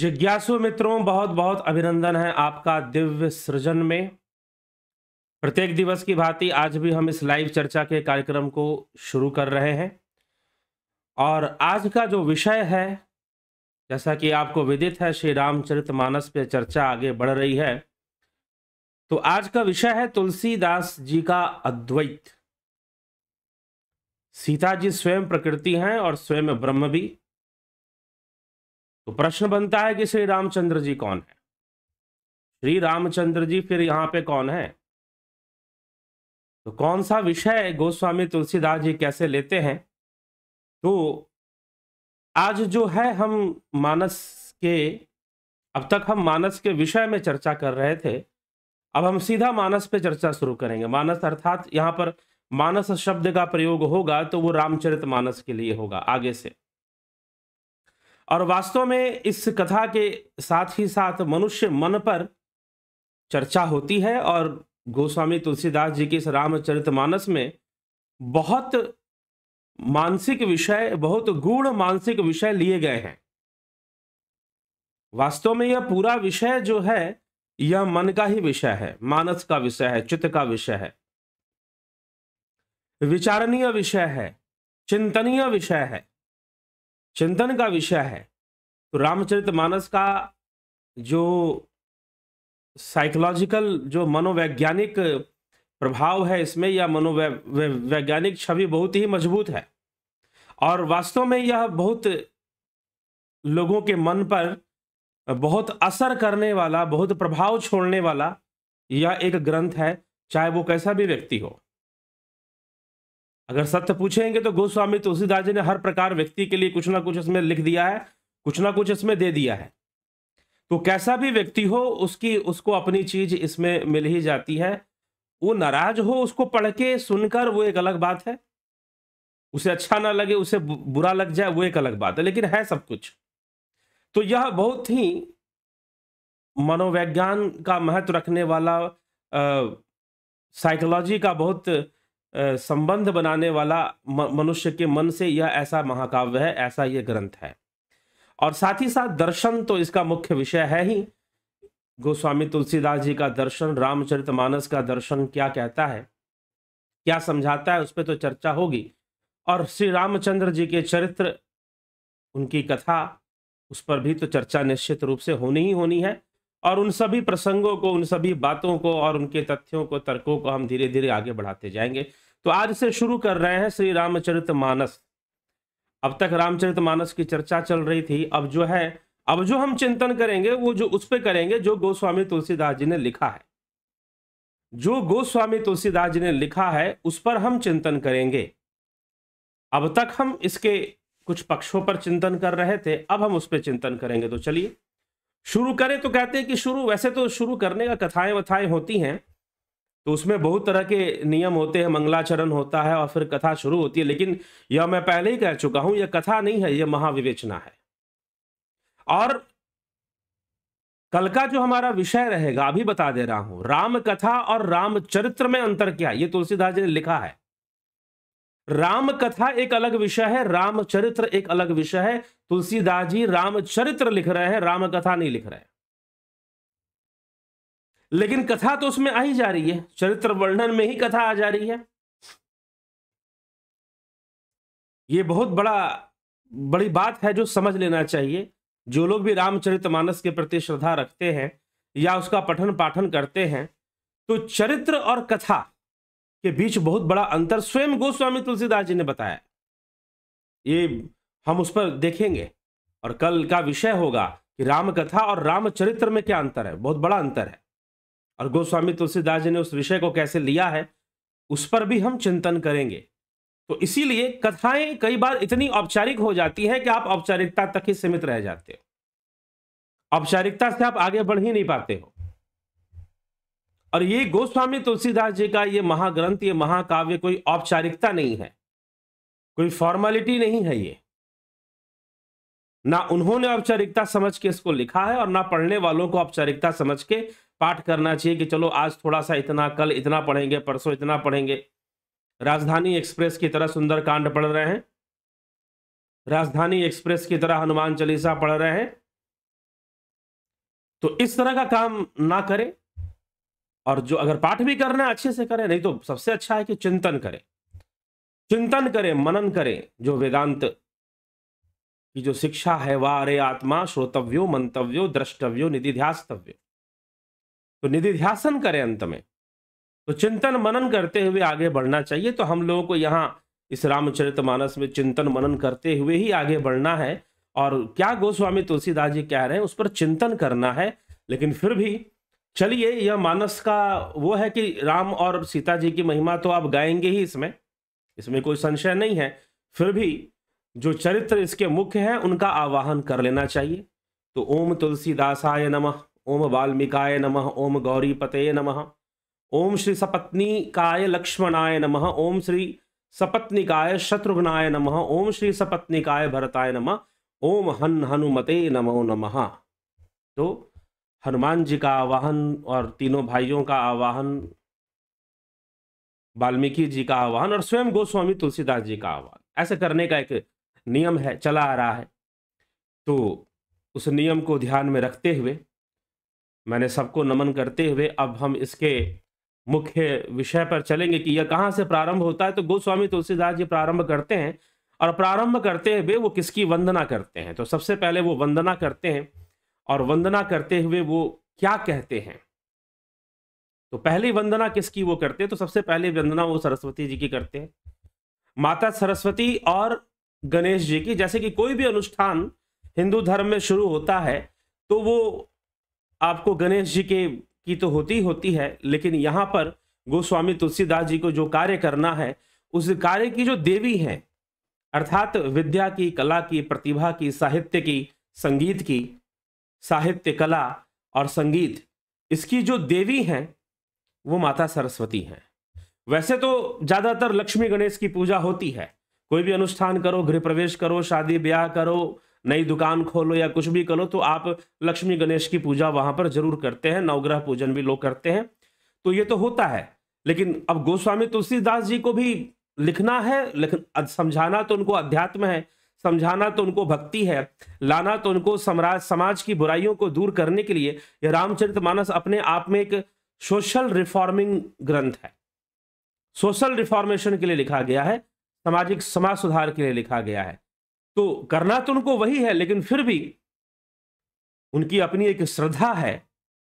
जिज्ञासु मित्रों बहुत बहुत अभिनंदन है आपका दिव्य सृजन में प्रत्येक दिवस की भांति आज भी हम इस लाइव चर्चा के कार्यक्रम को शुरू कर रहे हैं और आज का जो विषय है जैसा कि आपको विदित है श्री रामचरित मानस पे चर्चा आगे बढ़ रही है तो आज का विषय है तुलसीदास जी का अद्वैत सीता जी स्वयं प्रकृति हैं और स्वयं ब्रह्म भी तो प्रश्न बनता है कि श्री रामचंद्र जी कौन है श्री रामचंद्र जी फिर यहाँ पे कौन है तो कौन सा विषय गोस्वामी तुलसीदास जी कैसे लेते हैं तो आज जो है हम मानस के अब तक हम मानस के विषय में चर्चा कर रहे थे अब हम सीधा मानस पे चर्चा शुरू करेंगे मानस अर्थात यहाँ पर मानस शब्द का प्रयोग होगा तो वो रामचरित मानस के लिए होगा आगे से और वास्तव में इस कथा के साथ ही साथ मनुष्य मन पर चर्चा होती है और गोस्वामी तुलसीदास जी के इस रामचरितमानस में बहुत मानसिक विषय बहुत गूढ़ मानसिक विषय लिए गए हैं वास्तव में यह पूरा विषय जो है यह मन का ही विषय है मानस का विषय है चित्त का विषय है विचारणीय विषय है चिंतनीय विषय है चिंतन का विषय है तो रामचरित मानस का जो साइकोलॉजिकल जो मनोवैज्ञानिक प्रभाव है इसमें या मनोवैज्ञानिक छवि बहुत ही मजबूत है और वास्तव में यह बहुत लोगों के मन पर बहुत असर करने वाला बहुत प्रभाव छोड़ने वाला यह एक ग्रंथ है चाहे वो कैसा भी व्यक्ति हो अगर सत्य पूछेंगे तो गोस्वामी तुलसीदास जी ने हर प्रकार व्यक्ति के लिए कुछ ना कुछ इसमें लिख दिया है कुछ ना कुछ इसमें दे दिया है तो कैसा भी व्यक्ति हो उसकी उसको अपनी चीज इसमें मिल ही जाती है वो नाराज हो उसको पढ़ के सुनकर वो एक अलग बात है उसे अच्छा ना लगे उसे बुरा लग जाए वो एक अलग बात है लेकिन है सब कुछ तो यह बहुत ही मनोवैज्ञान का महत्व रखने वाला साइकोलॉजी का बहुत संबंध बनाने वाला मनुष्य के मन से यह ऐसा महाकाव्य है ऐसा यह ग्रंथ है और साथ ही साथ दर्शन तो इसका मुख्य विषय है ही गोस्वामी तुलसीदास जी का दर्शन रामचरितमानस का दर्शन क्या कहता है क्या समझाता है उस पर तो चर्चा होगी और श्री रामचंद्र जी के चरित्र उनकी कथा उस पर भी तो चर्चा निश्चित रूप से होनी ही होनी है और उन सभी प्रसंगों को उन सभी बातों को और उनके तथ्यों को तर्कों को हम धीरे धीरे आगे बढ़ाते जाएंगे तो आज से शुरू कर रहे हैं श्री रामचरित मानस अब तक रामचरित मानस की चर्चा चल रही थी अब जो है अब जो हम चिंतन करेंगे वो जो उस पर करेंगे जो गोस्वामी तुलसीदास जी ने लिखा है जो गोस्वामी तुलसीदास जी ने लिखा है उस पर हम चिंतन करेंगे अब तक हम इसके कुछ पक्षों पर चिंतन कर रहे थे अब हम उस पर चिंतन करेंगे तो चलिए शुरू करें तो कहते हैं कि शुरू वैसे तो शुरू करने का कथाएं वथाएं होती हैं तो उसमें बहुत तरह के नियम होते हैं मंगलाचरण होता है और फिर कथा शुरू होती है लेकिन यह मैं पहले ही कह चुका हूं यह कथा नहीं है यह महाविवेचना है और कल का जो हमारा विषय रहेगा अभी बता दे रहा हूं राम कथा और रामचरित्र में अंतर क्या है ये तुलसीदास जी ने लिखा है राम कथा एक अलग विषय है रामचरित्र एक अलग विषय है तुलसीदास जी रामचरित्र लिख रहे हैं राम कथा नहीं लिख रहे हैं लेकिन कथा तो उसमें आ ही जा रही है चरित्र वर्णन में ही कथा आ जा रही है ये बहुत बड़ा बड़ी बात है जो समझ लेना चाहिए जो लोग भी रामचरितमानस के प्रति श्रद्धा रखते हैं या उसका पठन पाठन करते हैं तो चरित्र और कथा के बीच बहुत बड़ा अंतर स्वयं गोस्वामी तुलसीदास जी ने बताया ये हम उस पर देखेंगे और कल का विषय होगा कि राम कथा और रामचरित्र में क्या अंतर है बहुत बड़ा अंतर है और गोस्वामी तुलसीदास जी ने उस विषय को कैसे लिया है उस पर भी हम चिंतन करेंगे तो इसीलिए कथाएं कई बार इतनी औपचारिक हो जाती है कि आप औपचारिकता तक ही सीमित रह जाते हो औपचारिकता से आप आगे बढ़ ही नहीं पाते हो और ये गोस्वामी तुलसीदास जी का ये महाग्रंथ ये महाकाव्य कोई औपचारिकता नहीं है कोई फॉर्मेलिटी नहीं है ये ना उन्होंने औपचारिकता समझ के इसको लिखा है और ना पढ़ने वालों को औपचारिकता समझ के पाठ करना चाहिए कि चलो आज थोड़ा सा इतना कल इतना पढ़ेंगे परसों इतना पढ़ेंगे राजधानी एक्सप्रेस की तरह सुंदर कांड पढ़ रहे हैं राजधानी एक्सप्रेस की तरह हनुमान चालीसा पढ़ रहे हैं तो इस तरह का काम ना करें और जो अगर पाठ भी करना है अच्छे से करें नहीं तो सबसे अच्छा है कि चिंतन करें चिंतन करें मनन करें जो वेदांत की जो शिक्षा है वारे अरे आत्मा श्रोतव्यो मंतव्यो द्रष्टव्यो निधि ध्यास्तव्य तो निधि ध्यासन करें अंत में तो चिंतन मनन करते हुए आगे बढ़ना चाहिए तो हम लोगों को यहाँ इस रामचरित मानस में चिंतन मनन करते हुए ही आगे बढ़ना है और क्या गोस्वामी तुलसीदास जी कह रहे हैं उस पर चिंतन करना है लेकिन फिर भी चलिए यह मानस का वो है कि राम और सीता जी की महिमा तो आप गाएंगे ही इसमें इसमें कोई संशय नहीं है फिर भी जो चरित्र इसके मुख्य हैं उनका आवाहन कर लेना चाहिए तो ओम तुलसीदासाय नमः ओम वाल्मीकाय नम ओम गौरीपते नम ओम श्री काय लक्ष्मणाय नम ओम श्री सपत्निकाय शत्रुघ्नाय नम ओम श्री सपत्निकाय भरताय नम ओम हन हनुमते नमो नम तो हनुमान जी का आवाहन और तीनों भाइयों का आवाहन वाल्मीकि जी का आह्वान और स्वयं गोस्वामी तुलसीदास जी का आह्वान ऐसे करने का एक नियम है चला आ रहा है तो उस नियम को ध्यान में रखते हुए मैंने सबको नमन करते हुए अब हम इसके मुख्य विषय पर चलेंगे कि यह कहाँ से प्रारंभ होता है तो गोस्वामी तुलसीदास जी प्रारंभ करते हैं और प्रारंभ करते हुए वो किसकी वंदना करते हैं तो सबसे पहले वो वंदना करते हैं और वंदना करते हुए वो क्या कहते हैं तो पहली वंदना किसकी वो करते हैं तो सबसे पहले वंदना वो सरस्वती जी की करते हैं माता सरस्वती और गणेश जी की जैसे कि कोई भी अनुष्ठान हिंदू धर्म में शुरू होता है तो वो आपको गणेश जी के की तो होती होती है लेकिन यहाँ पर गोस्वामी तुलसीदास जी को जो कार्य करना है उस कार्य की जो देवी है अर्थात विद्या की कला की प्रतिभा की साहित्य की संगीत की साहित्य कला और संगीत इसकी जो देवी हैं वो माता सरस्वती हैं वैसे तो ज़्यादातर लक्ष्मी गणेश की पूजा होती है कोई भी अनुष्ठान करो गृह प्रवेश करो शादी ब्याह करो नई दुकान खोलो या कुछ भी करो तो आप लक्ष्मी गणेश की पूजा वहाँ पर जरूर करते हैं नवग्रह पूजन भी लोग करते हैं तो ये तो होता है लेकिन अब गोस्वामी तुलसीदास जी को भी लिखना है लेकिन समझाना तो उनको अध्यात्म है समझाना तो उनको भक्ति है लाना तो उनको समाज समाज की बुराइयों को दूर करने के लिए यह रामचरित मानस अपने आप में एक सोशल रिफॉर्मिंग ग्रंथ है सोशल रिफॉर्मेशन के लिए लिखा गया है सामाजिक समाज सुधार के लिए लिखा गया है तो करना तो उनको वही है लेकिन फिर भी उनकी अपनी एक श्रद्धा है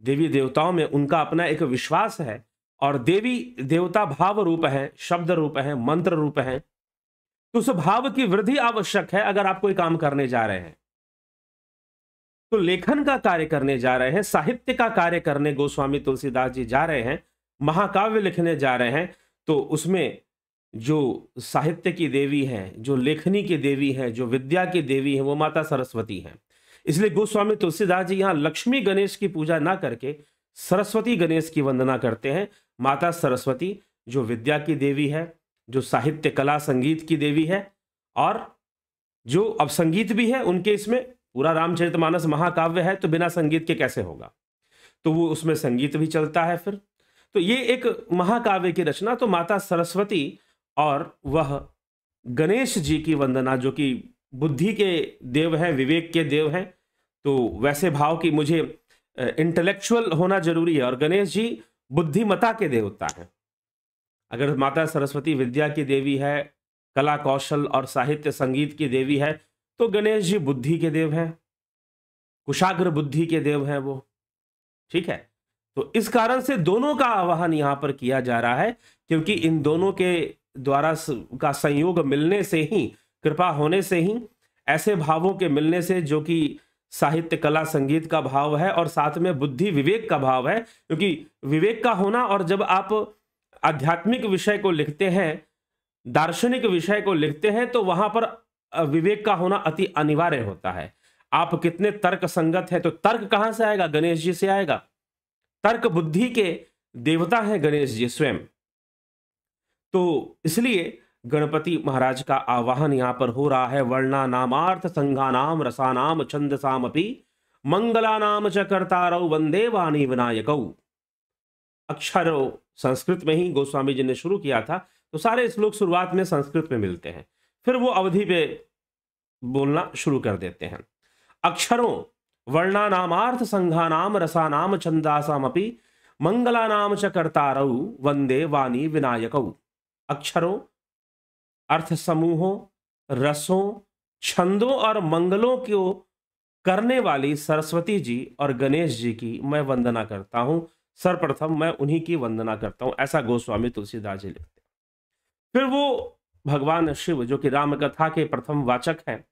देवी देवताओं में उनका अपना एक विश्वास है और देवी देवता भाव रूप है शब्द रूप है मंत्र रूप है तो उस भाव की वृद्धि आवश्यक है अगर आप कोई काम करने जा रहे हैं तो लेखन का कार्य करने जा रहे हैं साहित्य का कार्य करने गोस्वामी तुलसीदास जी जा रहे हैं महाकाव्य लिखने जा रहे हैं तो उसमें जो साहित्य की देवी हैं जो लेखनी की देवी हैं जो विद्या की देवी हैं वो माता सरस्वती हैं इसलिए गोस्वामी तुलसीदास जी यहाँ लक्ष्मी गणेश की पूजा ना करके सरस्वती गणेश की वंदना करते हैं माता सरस्वती जो विद्या की देवी है जो साहित्य कला संगीत की देवी है और जो अब संगीत भी है उनके इसमें पूरा रामचरितमानस महाकाव्य है तो बिना संगीत के कैसे होगा तो वो उसमें संगीत भी चलता है फिर तो ये एक महाकाव्य की रचना तो माता सरस्वती और वह गणेश जी की वंदना जो कि बुद्धि के देव हैं विवेक के देव हैं तो वैसे भाव की मुझे इंटेलेक्चुअल होना जरूरी है और गणेश जी बुद्धिमता के देवता हैं अगर माता सरस्वती विद्या की देवी है कला कौशल और साहित्य संगीत की देवी है तो गणेश जी बुद्धि के देव हैं कुशाग्र बुद्धि के देव हैं वो ठीक है तो इस कारण से दोनों का आवाहन यहाँ पर किया जा रहा है क्योंकि इन दोनों के द्वारा का संयोग मिलने से ही कृपा होने से ही ऐसे भावों के मिलने से जो कि साहित्य कला संगीत का भाव है और साथ में बुद्धि विवेक का भाव है क्योंकि विवेक का होना और जब आप आध्यात्मिक विषय को लिखते हैं दार्शनिक विषय को लिखते हैं तो वहां पर विवेक का होना अति अनिवार्य होता है आप कितने तर्क संगत है तो तर्क कहाँ से आएगा गणेश जी से आएगा तर्क बुद्धि के देवता हैं गणेश जी स्वयं तो इसलिए गणपति महाराज का आवाहन यहाँ पर हो रहा है वर्णा नामार्थ संघा नाम रसा नाम छंद साम अपी मंगला नाम च करता करतारव वंदे वाणी विनायक अक्षर संस्कृत में ही गोस्वामी जी ने शुरू किया था तो सारे श्लोक शुरुआत में संस्कृत में मिलते हैं फिर वो अवधि पे बोलना शुरू कर देते हैं अक्षरों वर्णा नामार्थ संघा नाम रसा नाम छंदासाम अपनी मंगला नाम च करता करतारऊ वंदे वाणी विनायकऊ अक्षरों अर्थ समूहों रसों छंदों और मंगलों को करने वाली सरस्वती जी और गणेश जी की मैं वंदना करता हूं सर्वप्रथम मैं उन्हीं की वंदना करता हूं ऐसा गोस्वामी तुलसीदास जी लिखते फिर वो भगवान शिव जो कि राम कथा के प्रथम वाचक हैं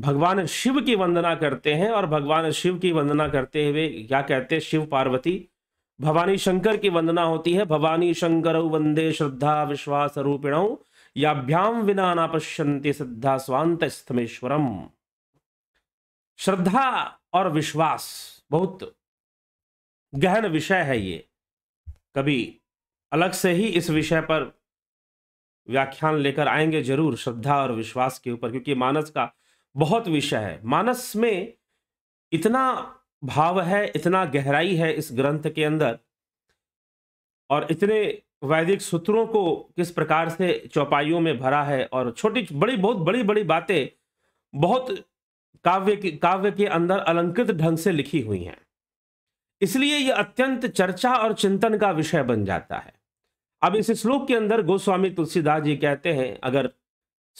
भगवान शिव की वंदना करते हैं और भगवान शिव की वंदना करते हुए क्या कहते हैं शिव पार्वती भवानी शंकर की वंदना होती है भवानी शंकर वंदे श्रद्धा विश्वास रूपिण याभ्याम विना पश्यंती सिद्धा स्वांत स्थमेश्वरम श्रद्धा और विश्वास बहुत गहन विषय है ये कभी अलग से ही इस विषय पर व्याख्यान लेकर आएंगे जरूर श्रद्धा और विश्वास के ऊपर क्योंकि मानस का बहुत विषय है मानस में इतना भाव है इतना गहराई है इस ग्रंथ के अंदर और इतने वैदिक सूत्रों को किस प्रकार से चौपाइयों में भरा है और छोटी बड़ी बहुत बड़ी बड़ी बातें बहुत काव्य के काव्य के अंदर अलंकृत ढंग से लिखी हुई हैं इसलिए यह अत्यंत चर्चा और चिंतन का विषय बन जाता है अब इस श्लोक के अंदर गोस्वामी तुलसीदास जी कहते हैं अगर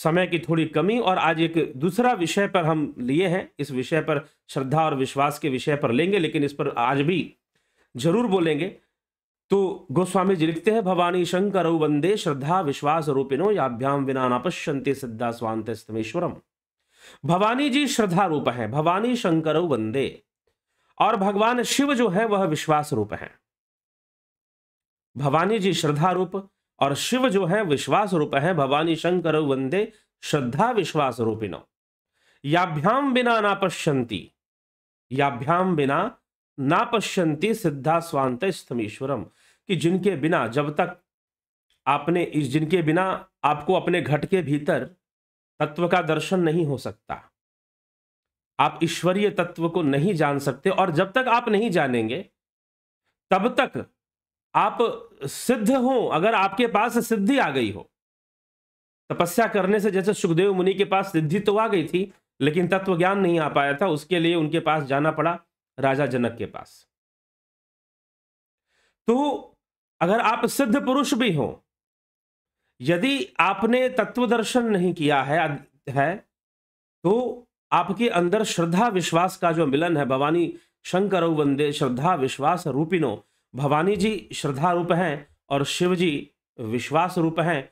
समय की थोड़ी कमी और आज एक दूसरा विषय पर हम लिए हैं इस विषय पर श्रद्धा और विश्वास के विषय पर लेंगे लेकिन इस पर आज भी जरूर बोलेंगे तो गोस्वामी जी लिखते हैं भवानी शंकर वंदे श्रद्धा विश्वास रूपिनो याभ्याम विना नपश्यंते सिद्धा स्वांत स्तमेश्वरम भवानी जी श्रद्धा रूप है भवानी शंकर वंदे और भगवान शिव जो है वह विश्वास रूप है भवानी जी श्रद्धा रूप और शिव जो है विश्वास रूप है भवानी शंकर वंदे श्रद्धा विश्वास रूपिनो याभ्याम बिना ना याभ्याम बिना ना सिद्धा स्वांत स्थमीश्वरम कि जिनके बिना जब तक आपने इस जिनके बिना आपको अपने घट के भीतर तत्व का दर्शन नहीं हो सकता आप ईश्वरीय तत्व को नहीं जान सकते और जब तक आप नहीं जानेंगे तब तक आप सिद्ध हो अगर आपके पास सिद्धि आ गई हो तपस्या करने से जैसे सुखदेव मुनि के पास सिद्धि तो आ गई थी लेकिन तत्व ज्ञान नहीं आ पाया था उसके लिए उनके पास जाना पड़ा राजा जनक के पास तो अगर आप सिद्ध पुरुष भी हो यदि आपने तत्व दर्शन नहीं किया है है तो आपके अंदर श्रद्धा विश्वास का जो मिलन है भवानी शंकर वंदे श्रद्धा विश्वास रूपिनो भवानी जी श्रद्धा रूप हैं और शिव जी विश्वास रूप हैं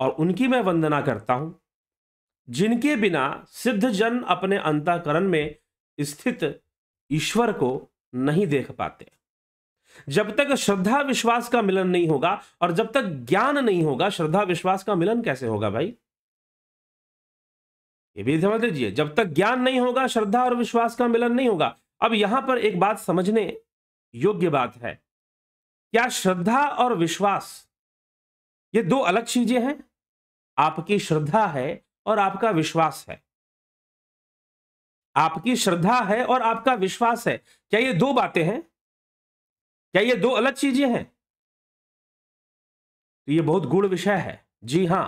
और उनकी मैं वंदना करता हूँ जिनके बिना सिद्ध जन अपने अंतःकरण में स्थित ईश्वर को नहीं देख पाते जब तक श्रद्धा विश्वास का मिलन नहीं होगा और जब तक ज्ञान नहीं होगा श्रद्धा विश्वास का मिलन कैसे होगा भाई ये भी समझ लीजिए जब तक ज्ञान नहीं होगा श्रद्धा और विश्वास का मिलन नहीं होगा अब यहां पर एक बात समझने योग्य बात है क्या श्रद्धा और विश्वास ये दो अलग चीजें हैं आपकी श्रद्धा है और आपका विश्वास है आपकी श्रद्धा है और आपका विश्वास है क्या ये दो बातें हैं क्या ये दो अलग चीजें हैं तो ये बहुत गुड़ विषय है जी हां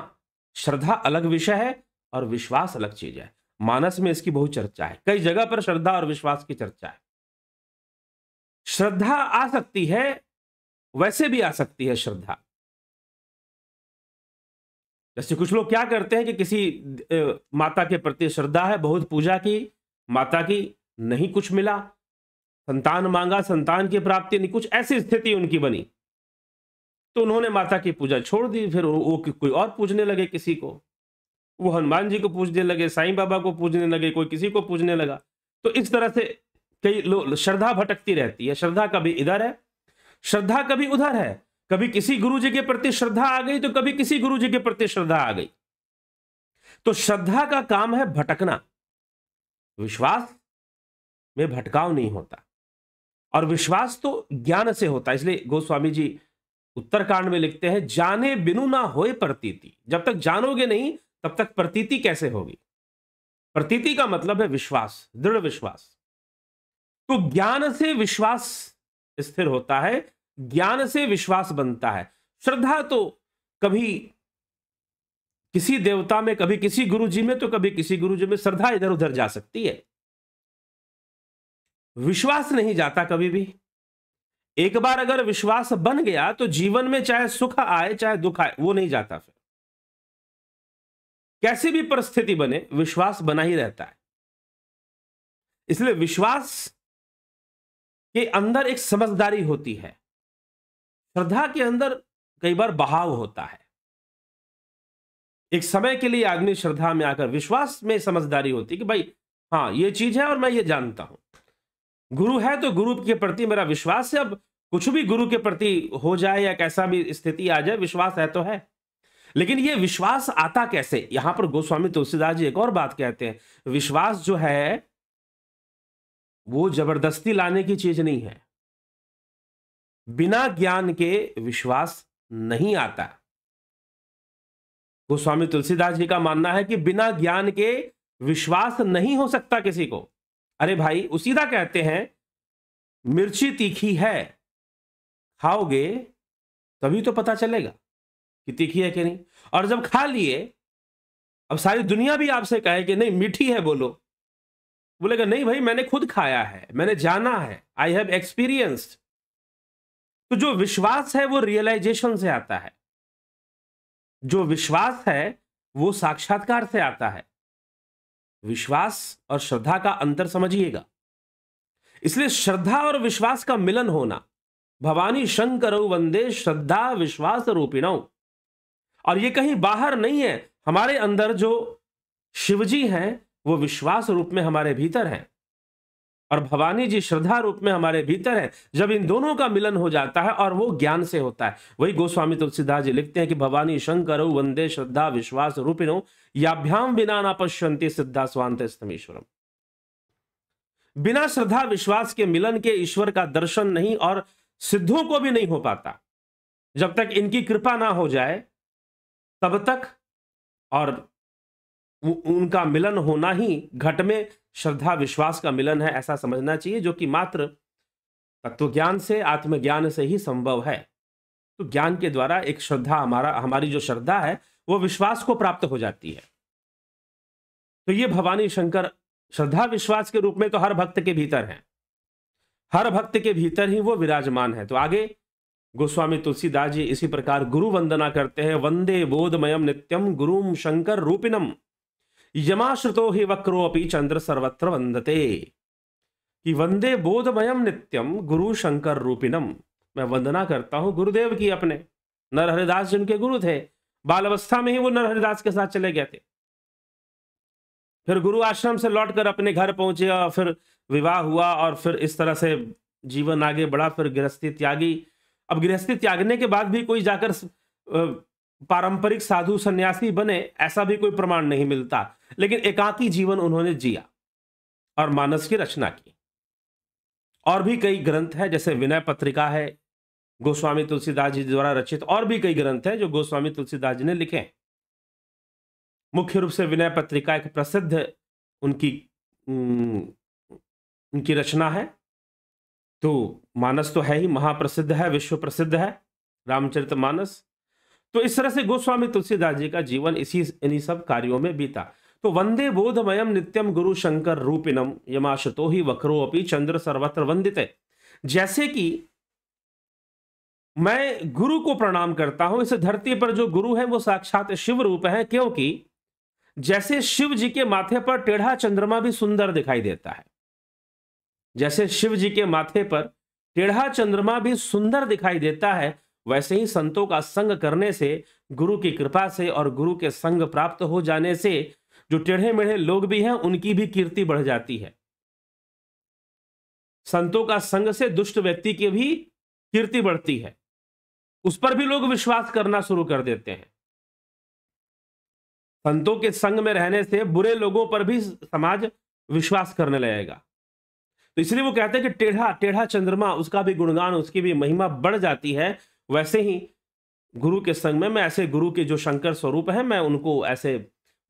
श्रद्धा अलग विषय है और विश्वास अलग चीज है मानस में इसकी बहुत चर्चा है कई जगह पर श्रद्धा और विश्वास की चर्चा है श्रद्धा आ सकती है वैसे भी आ सकती है श्रद्धा जैसे कुछ लोग क्या करते हैं कि किसी माता के प्रति श्रद्धा है बहुत पूजा की माता की नहीं कुछ मिला संतान मांगा संतान की प्राप्ति नहीं कुछ ऐसी स्थिति उनकी बनी तो उन्होंने माता की पूजा छोड़ दी फिर वो कोई और पूजने लगे किसी को वो हनुमान जी को पूजने लगे साईं बाबा को पूजने लगे कोई किसी को पूजने लगा तो इस तरह से कई लोग श्रद्धा भटकती रहती है श्रद्धा कभी इधर है श्रद्धा कभी उधर है कभी किसी गुरु जी के प्रति श्रद्धा आ गई तो कभी किसी गुरु जी के प्रति श्रद्धा आ गई तो श्रद्धा का काम है भटकना विश्वास में भटकाव नहीं होता और विश्वास तो ज्ञान से होता है इसलिए गोस्वामी जी उत्तरकांड में लिखते हैं जाने बिनु ना होए प्रतीति जब तक जानोगे नहीं तब तक प्रतीति कैसे होगी प्रतीति का मतलब है विश्वास दृढ़ विश्वास तो ज्ञान से विश्वास स्थिर होता है ज्ञान से विश्वास बनता है श्रद्धा तो कभी किसी देवता में कभी किसी गुरु जी में तो कभी किसी गुरु जी में श्रद्धा इधर उधर जा सकती है विश्वास नहीं जाता कभी भी एक बार अगर विश्वास बन गया तो जीवन में चाहे सुख आए चाहे दुख आए वो नहीं जाता फिर कैसी भी परिस्थिति बने विश्वास बना ही रहता है इसलिए विश्वास के अंदर एक समझदारी होती है श्रद्धा के अंदर कई बार बहाव होता है एक समय के लिए आदमी श्रद्धा में आकर विश्वास में समझदारी होती कि भाई हाँ ये चीज है और मैं ये जानता हूं गुरु है तो गुरु के प्रति मेरा विश्वास है अब कुछ भी गुरु के प्रति हो जाए या कैसा भी स्थिति आ जाए विश्वास है तो है लेकिन ये विश्वास आता कैसे यहां पर गोस्वामी तुलसीदास जी एक और बात कहते हैं विश्वास जो है वो जबरदस्ती लाने की चीज नहीं है बिना ज्ञान के विश्वास नहीं आता गोस्वामी तो तुलसीदास जी का मानना है कि बिना ज्ञान के विश्वास नहीं हो सकता किसी को अरे भाई उसीदा कहते हैं मिर्ची तीखी है खाओगे तभी तो पता चलेगा कि तीखी है कि नहीं और जब खा लिए अब सारी दुनिया भी आपसे कहे कि नहीं मीठी है बोलो बोलेगा नहीं भाई मैंने खुद खाया है मैंने जाना है आई हैव एक्सपीरियंस्ड तो जो विश्वास है वो रियलाइजेशन से आता है जो विश्वास है वो साक्षात्कार से आता है विश्वास और श्रद्धा का अंतर समझिएगा इसलिए श्रद्धा और विश्वास का मिलन होना भवानी शंकर वंदे श्रद्धा विश्वास रूपिण और ये कहीं बाहर नहीं है हमारे अंदर जो शिवजी हैं वो विश्वास रूप में हमारे भीतर हैं और भवानी जी श्रद्धा रूप में हमारे भीतर है जब इन दोनों का मिलन हो जाता है और वो ज्ञान से होता है वही गोस्वामी तुलसीदास जी लिखते हैं कि भवानी शंकर वंदे श्रद्धा विश्वास रूपिणो याभ्याम बिना ना पश्यंती सिद्धा स्वांत स्तमेश्वरम बिना श्रद्धा विश्वास के मिलन के ईश्वर का दर्शन नहीं और सिद्धों को भी नहीं हो पाता जब तक इनकी कृपा ना हो जाए तब तक और उनका मिलन होना ही घट में श्रद्धा विश्वास का मिलन है ऐसा समझना चाहिए जो कि मात्र तत्वज्ञान से आत्मज्ञान से ही संभव है तो ज्ञान के द्वारा एक श्रद्धा हमारा हमारी जो श्रद्धा है वो विश्वास को प्राप्त हो जाती है तो ये भवानी शंकर श्रद्धा विश्वास के रूप में तो हर भक्त के भीतर है हर भक्त के भीतर ही वो विराजमान है तो आगे गोस्वामी तुलसीदास जी इसी प्रकार गुरु वंदना करते हैं वंदे बोधमयम नित्यम गुरुम शंकर रूपिनम यमाश्रुतो हि वक्रोपि चंद्र सर्वत्र वंदते कि वंदे बोधमयम नित्यम गुरु शंकर रूपिनम मैं वंदना करता हूँ गुरुदेव की अपने नरहरिदास जिनके गुरु थे बाल अवस्था में ही वो नरहरिदास के साथ चले गए थे फिर गुरु आश्रम से लौटकर अपने घर पहुंचे और फिर विवाह हुआ और फिर इस तरह से जीवन आगे बढ़ा फिर गृहस्थी त्यागी अब गृहस्थी त्यागने के बाद भी कोई जाकर पारंपरिक साधु संन्यासी बने ऐसा भी कोई प्रमाण नहीं मिलता लेकिन एकाकी जीवन उन्होंने जिया और मानस की रचना की और भी कई ग्रंथ हैं जैसे विनय पत्रिका है गोस्वामी तुलसीदास जी द्वारा रचित और भी कई ग्रंथ हैं जो गोस्वामी तुलसीदास जी ने लिखे हैं मुख्य रूप से विनय पत्रिका एक प्रसिद्ध उनकी उनकी रचना है तो मानस तो है ही महाप्रसिद्ध है विश्व प्रसिद्ध है रामचरित मानस तो इस तरह से गोस्वामी तुलसीदास जी का जीवन इसी इन्हीं सब कार्यों में बीता तो वंदे बोधमयम नित्यम गुरु शंकर रूपिनम यमाशतो ही वक्रो अपनी चंद्र सर्वत्र वंदित है जैसे कि मैं गुरु को प्रणाम करता हूं इस धरती पर जो गुरु है वो साक्षात शिव रूप है क्योंकि जैसे शिव जी के माथे पर टेढ़ा चंद्रमा भी सुंदर दिखाई देता है जैसे शिव जी के माथे पर टेढ़ा चंद्रमा भी सुंदर दिखाई देता है वैसे ही संतों का संग करने से गुरु की कृपा से और गुरु के संग प्राप्त हो जाने से जो टेढ़े मेढ़े लोग भी हैं उनकी भी कीर्ति बढ़ जाती है संतों का संग से दुष्ट व्यक्ति की भी कीर्ति बढ़ती है उस पर भी लोग विश्वास करना शुरू कर देते हैं संतों के संग में रहने से बुरे लोगों पर भी समाज विश्वास करने लगेगा तो इसलिए वो कहते हैं कि टेढ़ा टेढ़ा चंद्रमा उसका भी गुणगान उसकी भी महिमा बढ़ जाती है वैसे ही गुरु के संग में मैं ऐसे गुरु के जो शंकर स्वरूप है मैं उनको ऐसे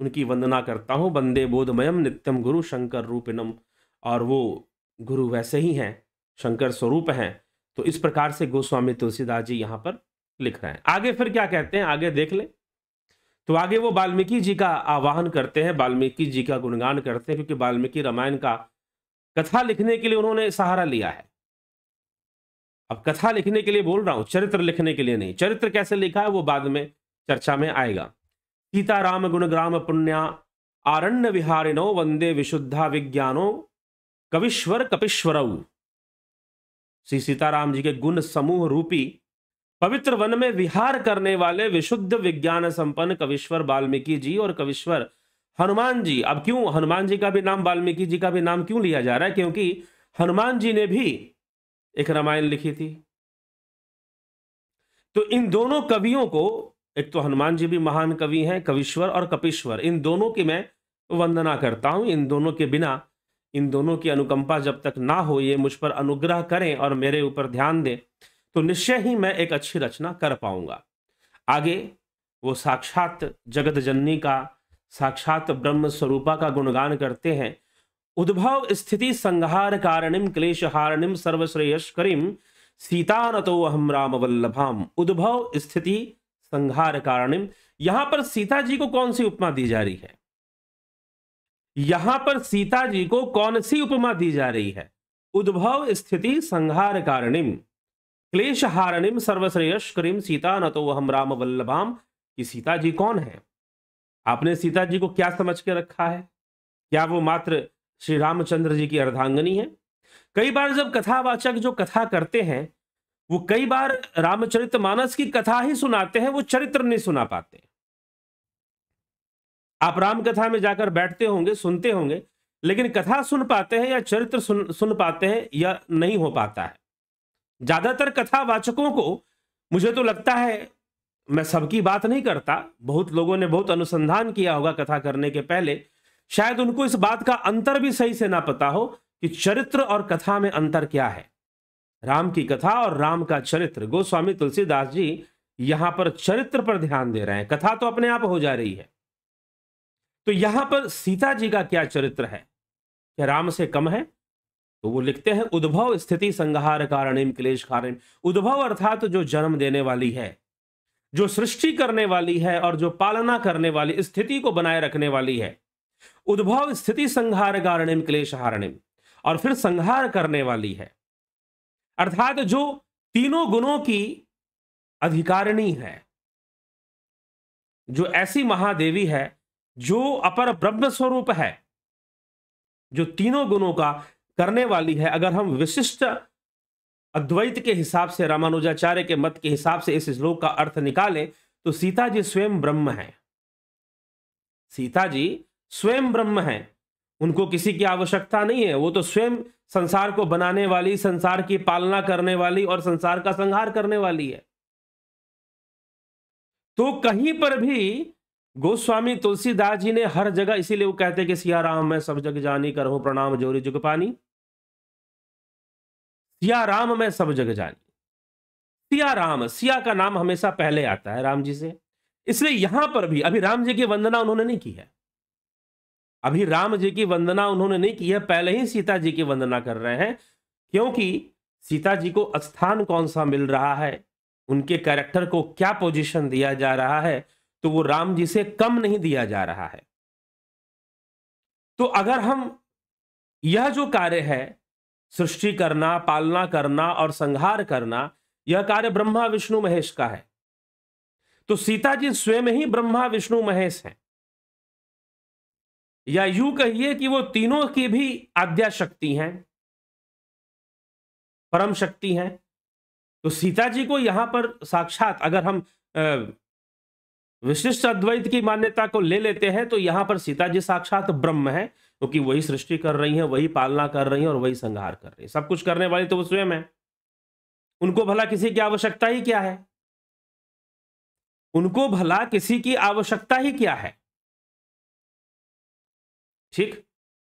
उनकी वंदना करता हूँ वंदे बोधमयम नित्यम गुरु शंकर रूपिनम और वो गुरु वैसे ही हैं शंकर स्वरूप हैं तो इस प्रकार से गोस्वामी तुलसीदास जी यहाँ पर लिख रहे हैं आगे फिर क्या कहते हैं आगे देख लें तो आगे वो वाल्मीकि जी का आवाहन करते हैं वाल्मीकि जी का गुणगान करते हैं क्योंकि वाल्मीकि रामायण का कथा लिखने के लिए उन्होंने सहारा लिया है अब कथा लिखने के लिए बोल रहा हूं चरित्र लिखने के लिए नहीं चरित्र कैसे लिखा है वो बाद में चर्चा में आएगा सीताराम गुणग्राम पुण्य आरण्य विहारिणो वंदे विशुद्धा विज्ञानो कविश्वर कपिश्वरऊ श्री सीताराम जी के गुण समूह रूपी पवित्र वन में विहार करने वाले विशुद्ध विज्ञान संपन्न कविश्वर वाल्मीकि जी और कविश्वर हनुमान जी अब क्यों हनुमान जी का भी नाम वाल्मीकि जी का भी नाम क्यों लिया जा रहा है क्योंकि हनुमान जी ने भी एक रामायण लिखी थी तो इन दोनों कवियों को एक तो हनुमान जी भी महान कवि हैं कविश्वर और कपिश्वर इन दोनों की मैं वंदना करता हूँ इन दोनों के बिना इन दोनों की अनुकंपा जब तक ना हो ये मुझ पर अनुग्रह करें और मेरे ऊपर ध्यान दें तो निश्चय ही मैं एक अच्छी रचना कर पाऊंगा आगे वो साक्षात जगत जननी का साक्षात ब्रह्म स्वरूपा का गुणगान करते हैं उद्भव स्थिति संहार कारणिम क्लेश हारणिम सर्वश्रेयस्करिम सीता नतो अहम राम वल्लभाम उद्भव स्थिति संहार कारणिम यहां पर सीता जी को कौन सी उपमा दी जा रही है यहां पर सीता जी को कौन सी उपमा दी जा रही है उद्भव स्थिति संहार कारणिम क्लेश हारणिम सर्वश्रेयश करीम सीता न तो हम राम वल्लभाम कि सीता जी कौन है आपने सीता जी को क्या समझ के रखा है क्या वो मात्र श्री रामचंद्र जी की अर्धांगनी है कई बार जब कथावाचक जो कथा करते हैं वो कई बार रामचरित मानस की कथा ही सुनाते हैं वो चरित्र नहीं सुना पाते आप राम कथा में जाकर बैठते होंगे सुनते होंगे लेकिन कथा सुन पाते हैं या चरित्र सुन सुन पाते हैं या नहीं हो पाता है ज्यादातर कथा वाचकों को मुझे तो लगता है मैं सबकी बात नहीं करता बहुत लोगों ने बहुत अनुसंधान किया होगा कथा करने के पहले शायद उनको इस बात का अंतर भी सही से ना पता हो कि चरित्र और कथा में अंतर क्या है राम की कथा और राम का चरित्र गोस्वामी तुलसीदास जी यहां पर चरित्र पर ध्यान दे रहे हैं कथा तो अपने आप हो जा रही है तो यहां पर सीता जी का क्या चरित्र है क्या राम से कम है तो वो लिखते हैं उद्भव स्थिति संहार कारणिम क्लेश कारण उद्भव अर्थात तो जो जन्म देने वाली है जो सृष्टि करने वाली है और जो पालना करने वाली स्थिति को बनाए रखने वाली है उद्भव स्थिति संहार कारणिम क्लेश हारणिम और फिर संहार करने वाली है अर्थात जो तीनों गुणों की अधिकारिणी है जो ऐसी महादेवी है जो अपर ब्रह्म स्वरूप है जो तीनों गुणों का करने वाली है अगर हम विशिष्ट अद्वैत के हिसाब से रामानुजाचार्य के मत के हिसाब से इस श्लोक का अर्थ निकालें तो सीता जी स्वयं ब्रह्म है सीता जी स्वयं ब्रह्म है उनको किसी की आवश्यकता नहीं है वो तो स्वयं संसार को बनाने वाली संसार की पालना करने वाली और संसार का संहार करने वाली है तो कहीं पर भी गोस्वामी तुलसीदास जी ने हर जगह इसीलिए वो कहते कि सिया राम मैं सब जग जानी करो प्रणाम जोरी जुग पानी सिया राम मैं सब जग जानी सिया राम सिया का नाम हमेशा पहले आता है राम जी से इसलिए यहां पर भी अभी राम जी की वंदना उन्होंने नहीं की है अभी राम जी की वंदना उन्होंने नहीं की है पहले ही सीता जी की वंदना कर रहे हैं क्योंकि सीता जी को स्थान कौन सा मिल रहा है उनके कैरेक्टर को क्या पोजीशन दिया जा रहा है तो वो राम जी से कम नहीं दिया जा रहा है तो अगर हम यह जो कार्य है सृष्टि करना पालना करना और संहार करना यह कार्य ब्रह्मा विष्णु महेश का है तो सीता जी स्वयं ही ब्रह्मा विष्णु महेश हैं या यू कहिए कि वो तीनों की भी आद्या शक्ति हैं परम शक्ति हैं तो सीता जी को यहां पर साक्षात अगर हम विशिष्ट अद्वैत की मान्यता को ले लेते हैं तो यहां पर सीता जी साक्षात ब्रह्म है क्योंकि तो वही सृष्टि कर रही है वही पालना कर रही है और वही संहार कर रही है सब कुछ करने वाली तो वो स्वयं है उनको भला किसी की आवश्यकता ही क्या है उनको भला किसी की आवश्यकता ही क्या है ठीक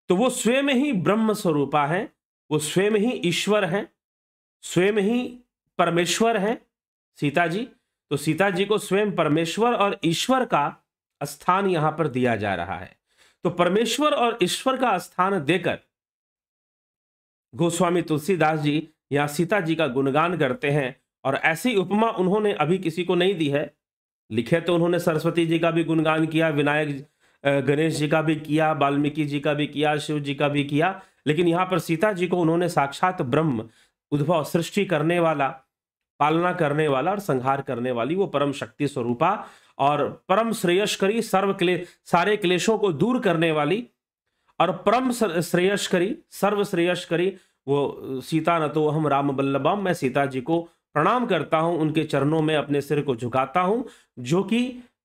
तो वो स्वयं ही ब्रह्म स्वरूपा है वो स्वयं ही ईश्वर है स्वयं ही परमेश्वर है सीता जी तो सीता जी को स्वयं परमेश्वर और ईश्वर का स्थान यहां पर दिया जा रहा है तो परमेश्वर और ईश्वर का स्थान देकर गोस्वामी तुलसीदास जी या सीता जी का गुणगान करते हैं और ऐसी उपमा उन्होंने अभी किसी को नहीं दी है लिखे तो उन्होंने सरस्वती जी का भी गुणगान किया विनायक गणेश जी का भी किया वाल्मीकि जी का भी किया शिव जी का भी किया लेकिन यहाँ पर सीता जी को उन्होंने साक्षात ब्रह्म उद्भव सृष्टि करने वाला पालना करने वाला और संहार करने वाली वो परम शक्ति स्वरूपा और परम श्रेयस्करी सर्व क्ले सारे क्लेशों को दूर करने वाली और परम श्रेयस्करी सर्व श्रेयस्करी वो सीता न तो हम राम बल्लभम मैं सीता जी को प्रणाम करता हूँ उनके चरणों में अपने सिर को झुकाता हूँ जो कि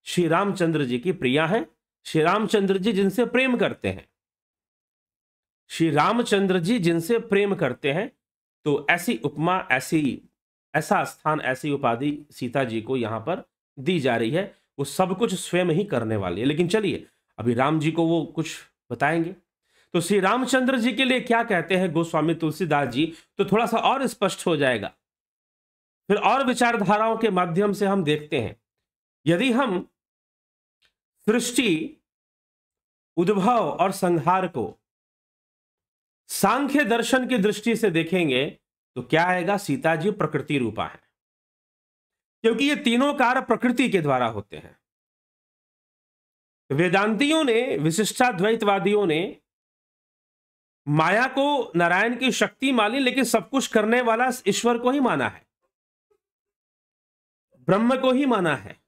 श्री रामचंद्र जी की प्रिया हैं श्री रामचंद्र जी जिनसे प्रेम करते हैं श्री रामचंद्र जी जिनसे प्रेम करते हैं तो ऐसी उपमा ऐसी ऐसा स्थान ऐसी उपाधि सीता जी को यहां पर दी जा रही है वो सब कुछ स्वयं ही करने वाली है लेकिन चलिए अभी राम जी को वो कुछ बताएंगे तो श्री रामचंद्र जी के लिए क्या कहते हैं गोस्वामी तुलसीदास जी तो थोड़ा सा और स्पष्ट हो जाएगा फिर और विचारधाराओं के माध्यम से हम देखते हैं यदि हम सृष्टि उद्भव और संहार को सांख्य दर्शन की दृष्टि से देखेंगे तो क्या आएगा सीता जी प्रकृति रूपा है क्योंकि ये तीनों कार्य प्रकृति के द्वारा होते हैं वेदांतियों ने विशिष्टाद्वैतवादियों ने माया को नारायण की शक्ति मानी लेकिन सब कुछ करने वाला ईश्वर को ही माना है ब्रह्म को ही माना है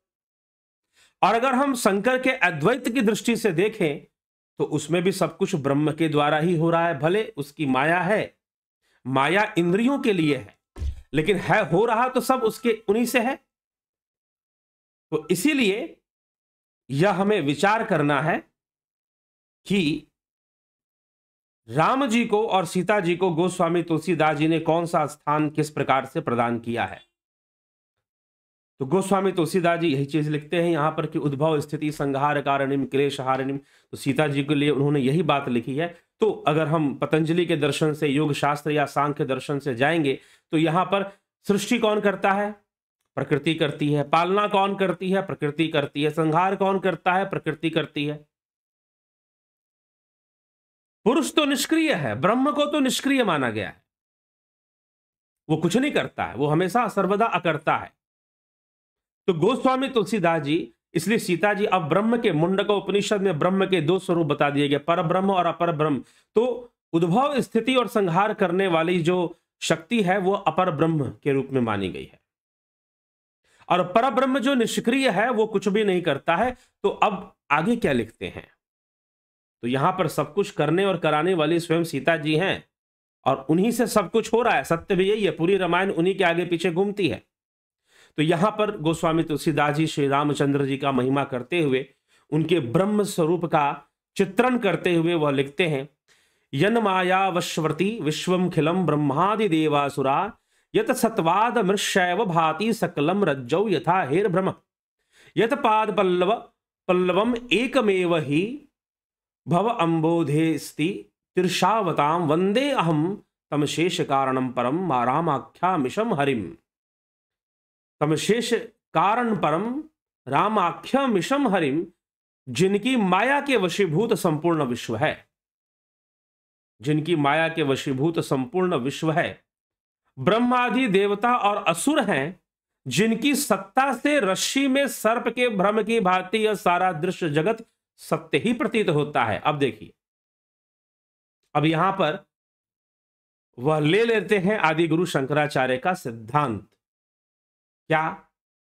और अगर हम शंकर के अद्वैत की दृष्टि से देखें तो उसमें भी सब कुछ ब्रह्म के द्वारा ही हो रहा है भले उसकी माया है माया इंद्रियों के लिए है लेकिन है हो रहा तो सब उसके उन्हीं से है तो इसीलिए यह हमें विचार करना है कि राम जी को और सीता जी को गोस्वामी तुलसीदास जी ने कौन सा स्थान किस प्रकार से प्रदान किया है तो गोस्वामी तुलसीदास तो जी यही चीज़ लिखते हैं यहाँ पर कि उद्भव स्थिति संघार कारणिम क्लेश हारणिम तो सीता जी के लिए उन्होंने यही बात लिखी है तो अगर हम पतंजलि के दर्शन से योग शास्त्र या सांख्य दर्शन से जाएंगे तो यहाँ पर सृष्टि कौन करता है प्रकृति करती है पालना कौन करती है प्रकृति करती है संहार कौन करता है प्रकृति करती है पुरुष तो निष्क्रिय है ब्रह्म को तो निष्क्रिय माना गया है वो कुछ नहीं करता है वो हमेशा सर्वदा अकर्ता है तो गोस्वामी तुलसीदास जी इसलिए सीता जी अब ब्रह्म के मुंडक उपनिषद में ब्रह्म के दो स्वरूप बता दिए गए पर ब्रह्म और अपर ब्रह्म तो उद्भव स्थिति और संहार करने वाली जो शक्ति है वो अपर ब्रह्म के रूप में मानी गई है और पर ब्रह्म जो निष्क्रिय है वो कुछ भी नहीं करता है तो अब आगे क्या लिखते हैं तो यहां पर सब कुछ करने और कराने वाली स्वयं सीता जी हैं और उन्हीं से सब कुछ हो रहा है सत्य भी यही है पूरी रामायण उन्हीं के आगे पीछे घूमती है तो यहाँ पर गोस्वामी तुलसीदास जी श्री रामचंद्र जी का महिमा करते हुए उनके ब्रह्म स्वरूप का चित्रण करते हुए वह लिखते हैं यन माया वश्वर्ती विश्वम खिलम ब्रह्मादि देवासुरा यत सत्वाद मृषैव भाति सकलम रज्जौ यथा हेर भ्रम यत पाद पल्लव पल्लवम एकमेव ही भव अम्बोधेस्ति तिरषावताम वंदे अहम तमशेष कारणम परम रामाख्यामिशम हरिम शेष कारण परम राम आख्या मिशम हरिम जिनकी माया के वशीभूत संपूर्ण विश्व है जिनकी माया के वशीभूत संपूर्ण विश्व है ब्रह्मादि देवता और असुर हैं जिनकी सत्ता से रश्मि में सर्प के भ्रम की भांति यह सारा दृश्य जगत सत्य ही प्रतीत होता है अब देखिए अब यहां पर वह ले लेते हैं आदि गुरु शंकराचार्य का सिद्धांत क्या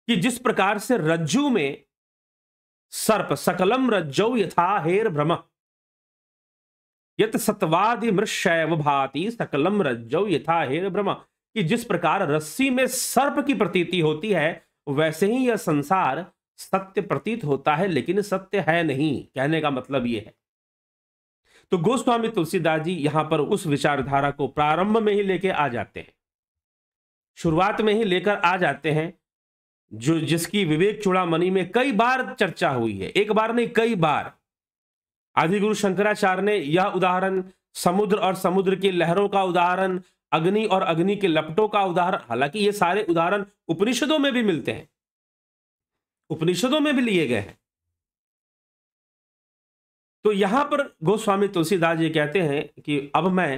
कि जिस प्रकार से रज्जु में सर्प सकलम रज्जौ यथा हेर भ्रम यथ सत्वादि मृषैव भाति सकलम रज्जौ यथा हेर भ्रम कि जिस प्रकार रस्सी में सर्प की प्रतीति होती है वैसे ही यह संसार सत्य प्रतीत होता है लेकिन सत्य है नहीं कहने का मतलब यह है तो गोस्वामी तुलसीदास जी यहां पर उस विचारधारा को प्रारंभ में ही लेके आ जाते हैं शुरुआत में ही लेकर आ जाते हैं जो जिसकी विवेक चूड़ामणि में कई बार चर्चा हुई है एक बार नहीं कई बार आदिगुरु शंकराचार्य ने यह उदाहरण समुद्र और समुद्र की लहरों का उदाहरण अग्नि और अग्नि के लपटों का उदाहरण हालांकि ये सारे उदाहरण उपनिषदों में भी मिलते हैं उपनिषदों में भी लिए गए हैं तो यहां पर गोस्वामी तुलसीदास जी कहते हैं कि अब मैं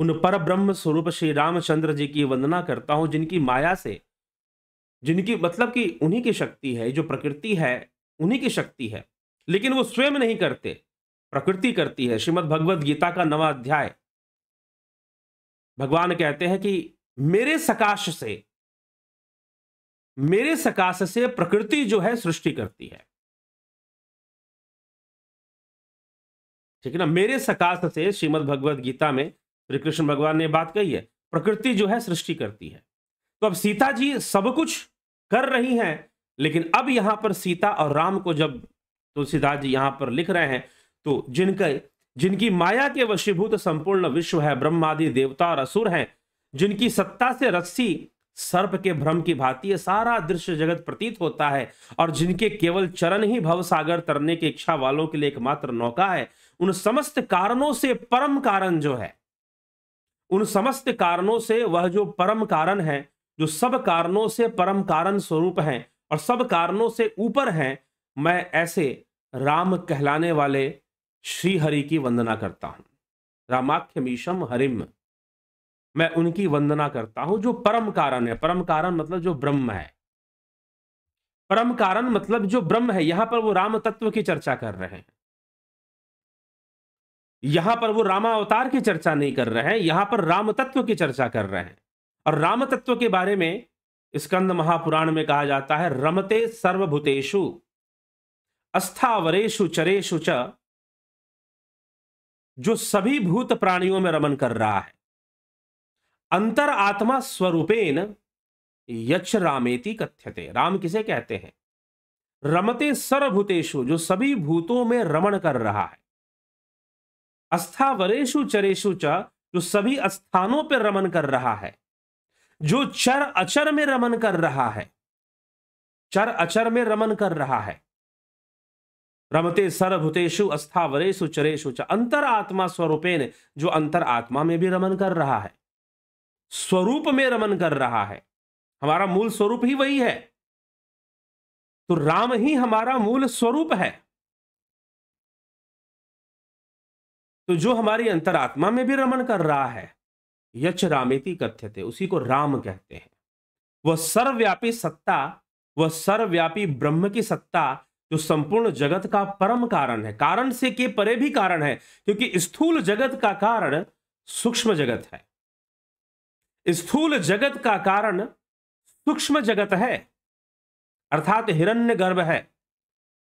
उन पर ब्रह्म स्वरूप श्री रामचंद्र जी की वंदना करता हूँ जिनकी माया से जिनकी मतलब कि उन्हीं की शक्ति है जो प्रकृति है उन्हीं की शक्ति है लेकिन वो स्वयं नहीं करते प्रकृति करती है श्रीमद भगवद गीता का नवा अध्याय भगवान कहते हैं कि मेरे सकाश से मेरे सकाश से प्रकृति जो है सृष्टि करती है ठीक है ना मेरे सकाश से श्रीमद भगवद गीता में श्री कृष्ण भगवान ने बात कही है प्रकृति जो है सृष्टि करती है तो अब सीता जी सब कुछ कर रही हैं लेकिन अब यहाँ पर सीता और राम को जब तुलसीदास तो जी यहाँ पर लिख रहे हैं तो जिनके जिनकी माया के वशीभूत संपूर्ण विश्व है ब्रह्मादि देवता और असुर हैं जिनकी सत्ता से रस्सी सर्प के भ्रम की भांति सारा दृश्य जगत प्रतीत होता है और जिनके केवल चरण ही भव सागर तरने की इच्छा वालों के लिए एकमात्र नौका है उन समस्त कारणों से परम कारण जो है उन समस्त कारणों से वह जो परम कारण है जो सब कारणों से परम कारण स्वरूप है और सब कारणों से ऊपर है मैं ऐसे राम कहलाने वाले श्री हरि की वंदना करता रामाख्य रामाख्यमीशम हरिम मैं उनकी वंदना करता हूं जो परम कारण है परम कारण मतलब जो ब्रह्म है परम कारण मतलब जो ब्रह्म है यहाँ पर वो राम तत्व की चर्चा कर रहे हैं यहां पर वो रामा अवतार की चर्चा नहीं कर रहे हैं यहां पर राम तत्व की चर्चा कर रहे हैं और राम तत्व के बारे में स्कंद महापुराण में कहा जाता है रमते सर्वभूतेषु अस्थावरेशु चरेशु च जो सभी भूत प्राणियों में रमन कर रहा है अंतर आत्मा स्वरूपेण यक्ष रामेति कथ्यते राम किसे कहते हैं रमते सर्वभूतेषु जो सभी भूतों में रमण कर रहा है अस्थावरेशु चरेशु च जो सभी स्थानों पर रमन कर रहा है जो चर अचर में रमन कर रहा है चर अचर में रमन कर रहा है रमते सर्वभूतेशु अस्थावरेशु चरेशु च आत्मा स्वरूपेण जो अंतर आत्मा में भी रमन कर रहा है स्वरूप में रमन कर रहा है हमारा मूल स्वरूप ही वही है तो राम ही हमारा मूल स्वरूप है तो जो हमारी अंतरात्मा में भी रमन कर रहा है यच रामेति कथ्यते उसी को राम कहते हैं वह सर्वव्यापी सत्ता वह सर्वव्यापी ब्रह्म की सत्ता जो संपूर्ण जगत का परम कारण है कारण से के परे भी कारण है क्योंकि स्थूल जगत का कारण सूक्ष्म जगत है स्थूल जगत का कारण सूक्ष्म जगत है अर्थात हिरण्य गर्भ है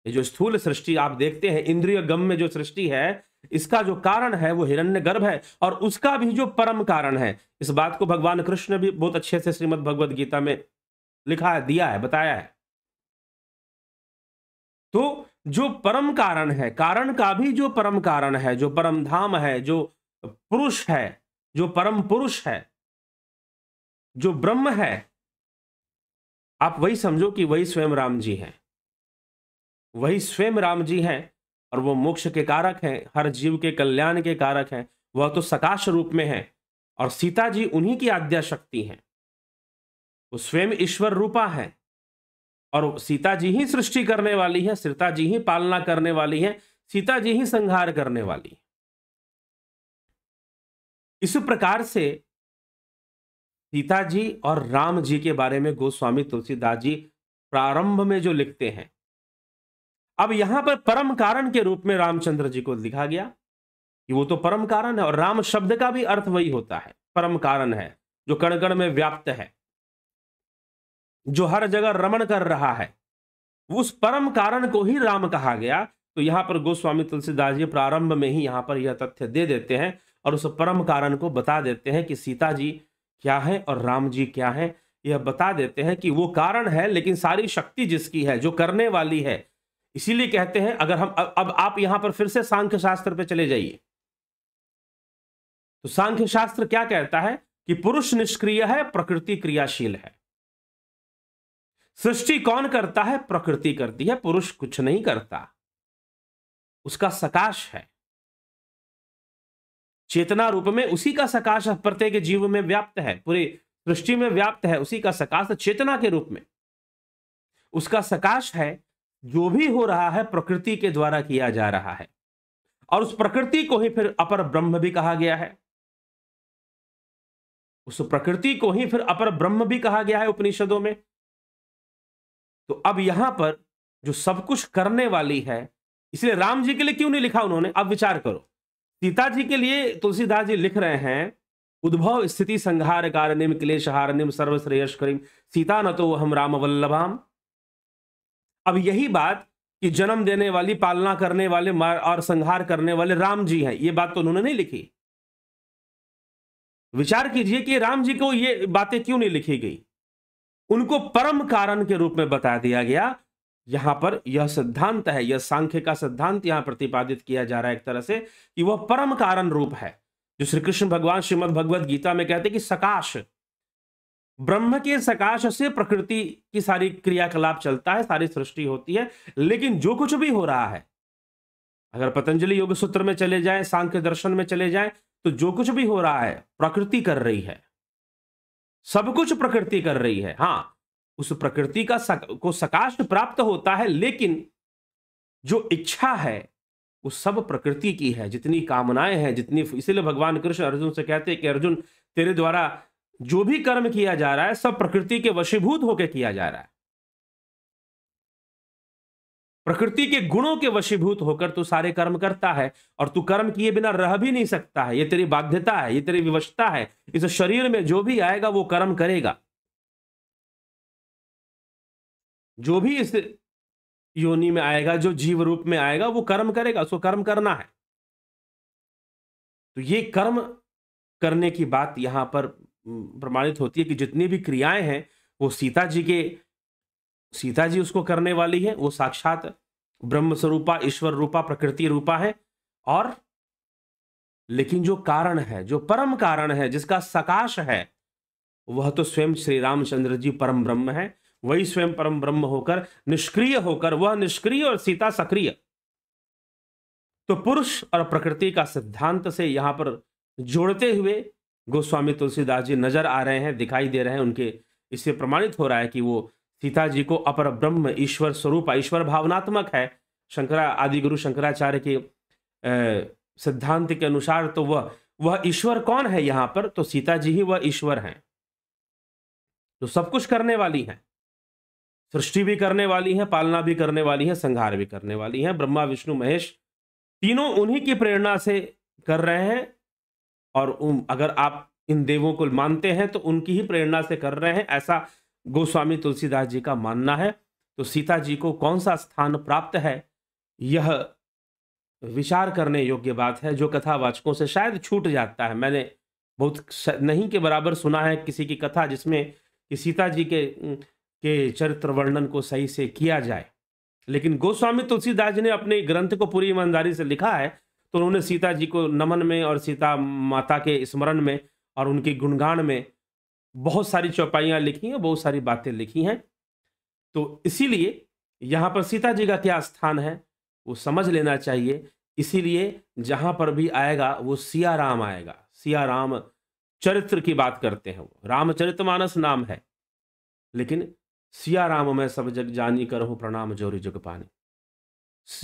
ये जो स्थूल सृष्टि आप देखते हैं इंद्रिय गम में जो सृष्टि है इसका जो कारण है वो गर्भ है और उसका भी जो परम कारण है इस बात को भगवान कृष्ण भी बहुत अच्छे से श्रीमद भगवद गीता में लिखा है दिया है बताया है तो जो परम कारण है कारण का भी जो परम कारण है जो परम धाम है जो पुरुष है जो परम पुरुष है जो ब्रह्म है आप वही समझो कि वही स्वयं राम जी हैं वही स्वयं राम जी हैं और वो मोक्ष के कारक हैं हर जीव के कल्याण के कारक हैं वह तो सकाश रूप में है और सीता जी उन्हीं की आद्या शक्ति हैं वो स्वयं ईश्वर रूपा है और सीता जी ही सृष्टि करने वाली है सीता जी ही पालना करने वाली है सीता जी ही संहार करने वाली है इस प्रकार से सीता जी और राम जी के बारे में गोस्वामी तुलसीदास जी प्रारंभ में जो लिखते हैं अब यहां पर परम कारण के रूप में रामचंद्र जी को लिखा गया कि वो तो परम कारण है और राम शब्द का भी अर्थ वही होता है परम कारण है जो कणकण में व्याप्त है जो हर जगह रमण कर रहा है उस परम कारण को ही राम कहा गया तो यहां पर गोस्वामी तुलसीदास जी प्रारंभ में ही यहां पर यह तथ्य दे देते हैं और उस परम कारण को बता देते हैं कि सीता जी क्या है और राम जी क्या है यह बता देते हैं कि वो कारण है लेकिन सारी शक्ति जिसकी है जो करने वाली है इसीलिए कहते हैं अगर हम अब आप यहां पर फिर से सांख्य शास्त्र पे चले जाइए तो सांख्य शास्त्र क्या कहता है कि पुरुष निष्क्रिय है प्रकृति क्रियाशील है सृष्टि कौन करता है प्रकृति करती है पुरुष कुछ नहीं करता उसका सकाश है चेतना रूप में उसी का सकाश प्रत्येक जीव में व्याप्त है पूरे सृष्टि में व्याप्त है उसी का सकाश चेतना के रूप में उसका सकाश है जो भी हो रहा है प्रकृति के द्वारा किया जा रहा है और उस प्रकृति को ही फिर अपर ब्रह्म भी कहा गया है उस प्रकृति को ही फिर अपर ब्रह्म भी कहा गया है उपनिषदों में तो अब यहां पर जो सब कुछ करने वाली है इसलिए राम जी के लिए क्यों नहीं लिखा उन्होंने अब विचार करो सीता जी के लिए तुलसीदास जी लिख रहे हैं उद्भव स्थिति संहार क्लेश हार सर्वश्रेयश करीम सीता न तो हम राम वल्लभाम अब यही बात कि जन्म देने वाली पालना करने वाले और संहार करने वाले राम जी हैं ये बात तो उन्होंने नहीं लिखी विचार कीजिए कि राम जी को ये बातें क्यों नहीं लिखी गई उनको परम कारण के रूप में बता दिया गया यहां पर यह सिद्धांत है यह सांख्य का सिद्धांत यहां प्रतिपादित किया जा रहा है एक तरह से कि वह परम कारण रूप है जो श्री कृष्ण भगवान श्रीमद भगवत गीता में कहते कि सकाश ब्रह्म के सकाश से प्रकृति की सारी क्रियाकलाप चलता है सारी सृष्टि होती है लेकिन जो कुछ भी हो रहा है अगर पतंजलि योग सूत्र में चले जाए सांख्य दर्शन में चले जाए तो जो कुछ भी हो रहा है प्रकृति कर रही है सब कुछ प्रकृति कर रही है हाँ उस प्रकृति का सक, को सकाश प्राप्त होता है लेकिन जो इच्छा है वो सब प्रकृति की है जितनी कामनाएं हैं जितनी इसीलिए भगवान कृष्ण अर्जुन से कहते हैं कि अर्जुन तेरे द्वारा जो भी कर्म किया जा रहा है सब प्रकृति के वशीभूत होकर किया जा रहा है प्रकृति के गुणों के वशीभूत होकर तू सारे कर्म करता है और तू कर्म किए बिना रह भी नहीं सकता है ये तेरी बाध्यता है ये तेरी विवशता है इस शरीर में जो भी आएगा वो कर्म करेगा जो भी इस योनि में आएगा जो जीव रूप में आएगा वो कर्म करेगा उसको कर्म करना है तो ये कर्म करने की बात यहां पर प्रमाणित होती है कि जितनी भी क्रियाएं हैं वो सीता जी के सीता जी उसको करने वाली है वो साक्षात ब्रह्म स्वरूपा ईश्वर रूपा प्रकृति रूपा है और लेकिन जो कारण है जो परम कारण है जिसका सकाश है वह तो स्वयं श्री रामचंद्र जी परम ब्रह्म है वही स्वयं परम ब्रह्म होकर निष्क्रिय होकर वह निष्क्रिय और सीता सक्रिय तो पुरुष और प्रकृति का सिद्धांत से यहां पर जोड़ते हुए गोस्वामी तुलसीदास जी नजर आ रहे हैं दिखाई दे रहे हैं उनके इससे प्रमाणित हो रहा है कि वो सीता जी को अपर ब्रह्म ईश्वर स्वरूप ईश्वर भावनात्मक है शंकरा आदि गुरु शंकराचार्य के सिद्धांत के अनुसार तो वह वह ईश्वर कौन है यहाँ पर तो सीता जी ही वह ईश्वर हैं जो सब कुछ करने वाली हैं सृष्टि भी करने वाली है पालना भी करने वाली है संहार भी करने वाली है ब्रह्मा विष्णु महेश तीनों उन्हीं की प्रेरणा से कर रहे हैं और उन अगर आप इन देवों को मानते हैं तो उनकी ही प्रेरणा से कर रहे हैं ऐसा गोस्वामी तुलसीदास जी का मानना है तो सीता जी को कौन सा स्थान प्राप्त है यह विचार करने योग्य बात है जो कथावाचकों से शायद छूट जाता है मैंने बहुत नहीं के बराबर सुना है किसी की कथा जिसमें कि सीता जी के के चरित्र वर्णन को सही से किया जाए लेकिन गोस्वामी तुलसीदास जी ने अपने ग्रंथ को पूरी ईमानदारी से लिखा है तो उन्होंने सीता जी को नमन में और सीता माता के स्मरण में और उनके गुणगान में बहुत सारी चौपाइयाँ लिखी हैं बहुत सारी बातें लिखी हैं तो इसीलिए यहाँ पर सीता जी का क्या स्थान है वो समझ लेना चाहिए इसीलिए जहाँ पर भी आएगा वो सिया राम आएगा सिया राम चरित्र की बात करते हैं वो रामचरित मानस नाम है लेकिन सिया राम मैं सब जग जानी कर हूँ प्रणाम जोरी जग पानी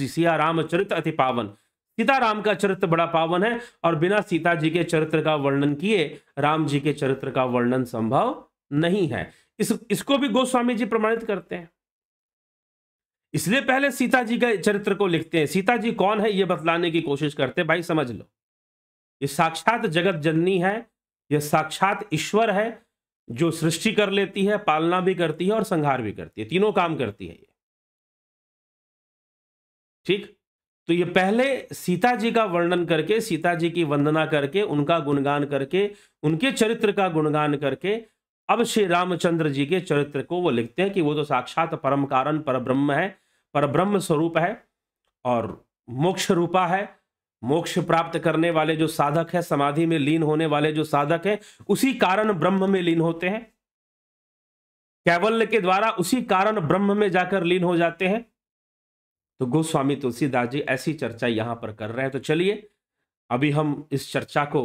सिया राम चरित्र अति पावन सीताराम का चरित्र बड़ा पावन है और बिना सीता जी के चरित्र का वर्णन किए राम जी के चरित्र का वर्णन संभव नहीं है इस इसको भी गोस्वामी जी प्रमाणित करते हैं इसलिए पहले सीता जी के चरित्र को लिखते हैं सीता जी कौन है यह बतलाने की कोशिश करते हैं भाई समझ लो ये साक्षात जगत जननी है यह साक्षात ईश्वर है जो सृष्टि कर लेती है पालना भी करती है और संहार भी करती है तीनों काम करती है ये ठीक तो ये पहले सीता जी का वर्णन करके सीता जी की वंदना करके उनका गुणगान करके उनके चरित्र का गुणगान करके अब श्री रामचंद्र जी के चरित्र को वो लिखते हैं कि वो तो साक्षात परम कारण पर ब्रह्म है पर ब्रह्म स्वरूप है और मोक्ष रूपा है मोक्ष प्राप्त करने वाले जो साधक है समाधि में लीन होने वाले जो साधक है उसी कारण ब्रह्म में लीन होते हैं कैवल्य के द्वारा उसी कारण ब्रह्म में जाकर लीन हो जाते हैं तो गोस्वामी तुलसीदास जी ऐसी चर्चा यहाँ पर कर रहे हैं तो चलिए अभी हम इस चर्चा को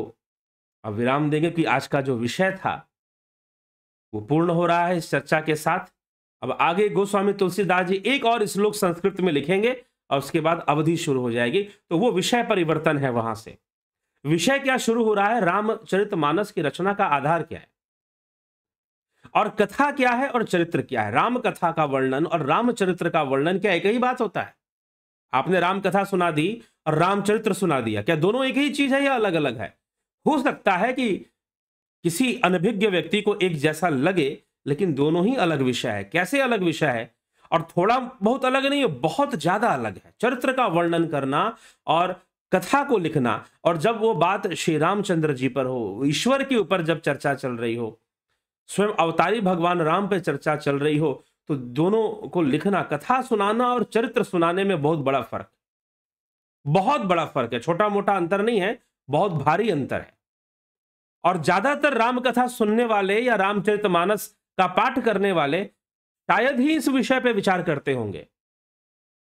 अब विराम देंगे कि आज का जो विषय था वो पूर्ण हो रहा है इस चर्चा के साथ अब आगे गोस्वामी तुलसीदास जी एक और श्लोक संस्कृत में लिखेंगे और उसके बाद अवधि शुरू हो जाएगी तो वो विषय परिवर्तन है वहां से विषय क्या शुरू हो रहा है रामचरित मानस की रचना का आधार क्या है और कथा क्या है और चरित्र क्या है राम कथा का वर्णन और रामचरित्र का वर्णन क्या एक ही बात होता है आपने राम कथा सुना दी और रामचरित्र सुना दिया क्या दोनों एक ही चीज है या अलग अलग है हो सकता है कि किसी अनभिज्ञ व्यक्ति को एक जैसा लगे लेकिन दोनों ही अलग विषय है कैसे अलग विषय है और थोड़ा बहुत अलग नहीं है बहुत ज्यादा अलग है चरित्र का वर्णन करना और कथा को लिखना और जब वो बात श्री रामचंद्र जी पर हो ईश्वर के ऊपर जब चर्चा चल रही हो स्वयं अवतारी भगवान राम पर चर्चा चल रही हो तो दोनों को लिखना कथा सुनाना और चरित्र सुनाने में बहुत बड़ा फर्क बहुत बड़ा फर्क है छोटा मोटा अंतर नहीं है बहुत भारी अंतर है और ज्यादातर रामकथा सुनने वाले या रामचरितमानस का पाठ करने वाले शायद ही इस विषय पर विचार करते होंगे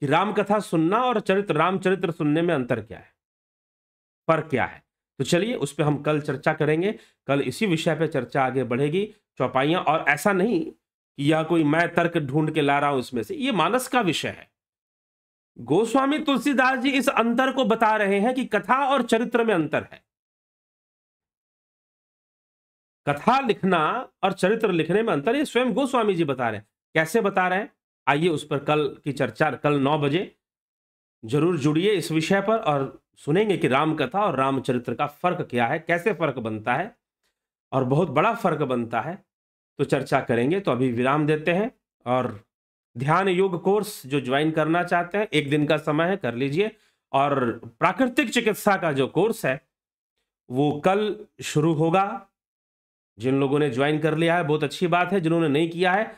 कि रामकथा सुनना और चरित्र रामचरित्र सुनने में अंतर क्या है फर्क क्या है तो चलिए उस पर हम कल चर्चा करेंगे कल इसी विषय पर चर्चा आगे बढ़ेगी चौपाइयाँ और ऐसा नहीं या कोई मैं तर्क ढूंढ के ला रहा हूं इसमें से ये मानस का विषय है गोस्वामी तुलसीदास जी इस अंतर को बता रहे हैं कि कथा और चरित्र में अंतर है कथा लिखना और चरित्र लिखने में अंतर ये स्वयं गोस्वामी जी बता रहे हैं कैसे बता रहे हैं आइए उस पर कल की चर्चा कल नौ बजे जरूर जुड़िए इस विषय पर और सुनेंगे कि राम कथा और रामचरित्र का फर्क क्या है कैसे फर्क बनता है और बहुत बड़ा फर्क बनता है तो चर्चा करेंगे तो अभी विराम देते हैं और ध्यान योग कोर्स जो ज्वाइन करना चाहते हैं एक दिन का समय है कर लीजिए और प्राकृतिक चिकित्सा का जो कोर्स है वो कल शुरू होगा जिन लोगों ने ज्वाइन कर लिया है बहुत अच्छी बात है जिन्होंने नहीं किया है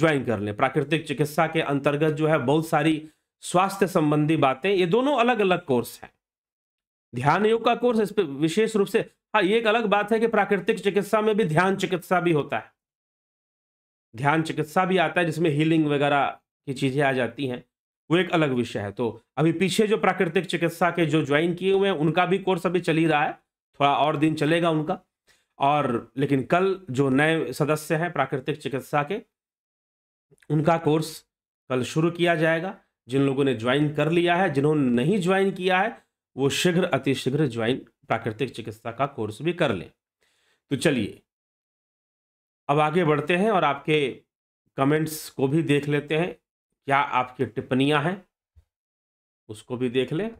ज्वाइन कर लें प्राकृतिक चिकित्सा के अंतर्गत जो है बहुत सारी स्वास्थ्य संबंधी बातें ये दोनों अलग अलग कोर्स हैं ध्यान योग का कोर्स इस पर विशेष रूप से हाँ ये एक अलग बात है कि प्राकृतिक चिकित्सा में भी ध्यान चिकित्सा भी होता है ध्यान चिकित्सा भी आता है जिसमें हीलिंग वगैरह की चीज़ें आ जाती हैं वो एक अलग विषय है तो अभी पीछे जो प्राकृतिक चिकित्सा के जो ज्वाइन किए हुए हैं उनका भी कोर्स अभी चल ही रहा है थोड़ा और दिन चलेगा उनका और लेकिन कल जो नए सदस्य हैं प्राकृतिक चिकित्सा के उनका कोर्स कल शुरू किया जाएगा जिन लोगों ने ज्वाइन कर लिया है जिन्होंने नहीं ज्वाइन किया है वो शीघ्र अतिशीघ्र ज्वाइन प्राकृतिक चिकित्सा का कोर्स भी कर लें तो चलिए अब आगे बढ़ते हैं और आपके कमेंट्स को भी देख लेते हैं क्या आपकी टिप्पणियां हैं उसको भी देख लें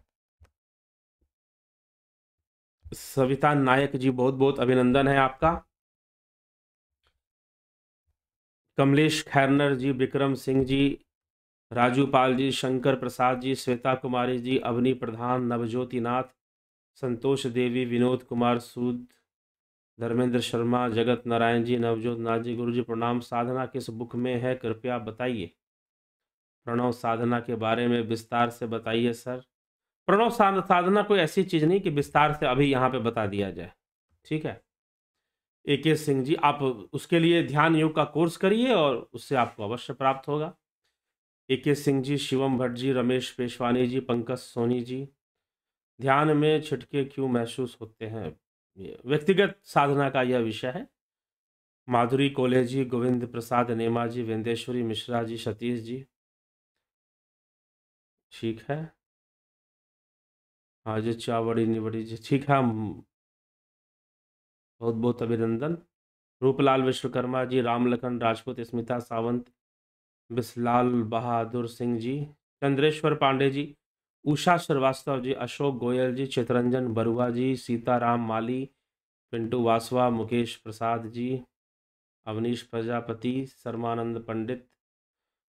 सविता नायक जी बहुत बहुत अभिनंदन है आपका कमलेश खैरनर जी विक्रम सिंह जी राजू पाल जी शंकर प्रसाद जी श्वेता कुमारी जी अवनी प्रधान नवज्योति नाथ संतोष देवी विनोद कुमार सूद धर्मेंद्र शर्मा जगत नारायण जी नवजोत नाथ जी गुरु जी प्रणाम साधना किस बुक में है कृपया बताइए प्रणव साधना के बारे में विस्तार से बताइए सर प्रणव साधना कोई ऐसी चीज़ नहीं कि विस्तार से अभी यहाँ पे बता दिया जाए ठीक है ए के सिंह जी आप उसके लिए ध्यान योग का कोर्स करिए और उससे आपको अवश्य प्राप्त होगा ए के सिंह जी शिवम भट्ट जी रमेश पेशवानी जी पंकज सोनी जी ध्यान में छिटके क्यों महसूस होते हैं व्यक्तिगत साधना का यह विषय है माधुरी कोले जी गोविंद प्रसाद नेमा जी वेंदेश्वरी मिश्रा जी सतीश जी ठीक है हाँ जी चावड़ी निवड़ी जी ठीक है बहुत बहुत अभिनंदन रूपलाल विश्वकर्मा जी राम लखन राजपूत स्मिता सावंत बिस्लाल बहादुर सिंह जी चंद्रेश्वर पांडे जी उषा श्रीवास्तव जी अशोक गोयल जी चितरंजन बरुआ जी सीताराम माली पिंटू वासवा मुकेश प्रसाद जी अवनीश प्रजापति शर्मानंद पंडित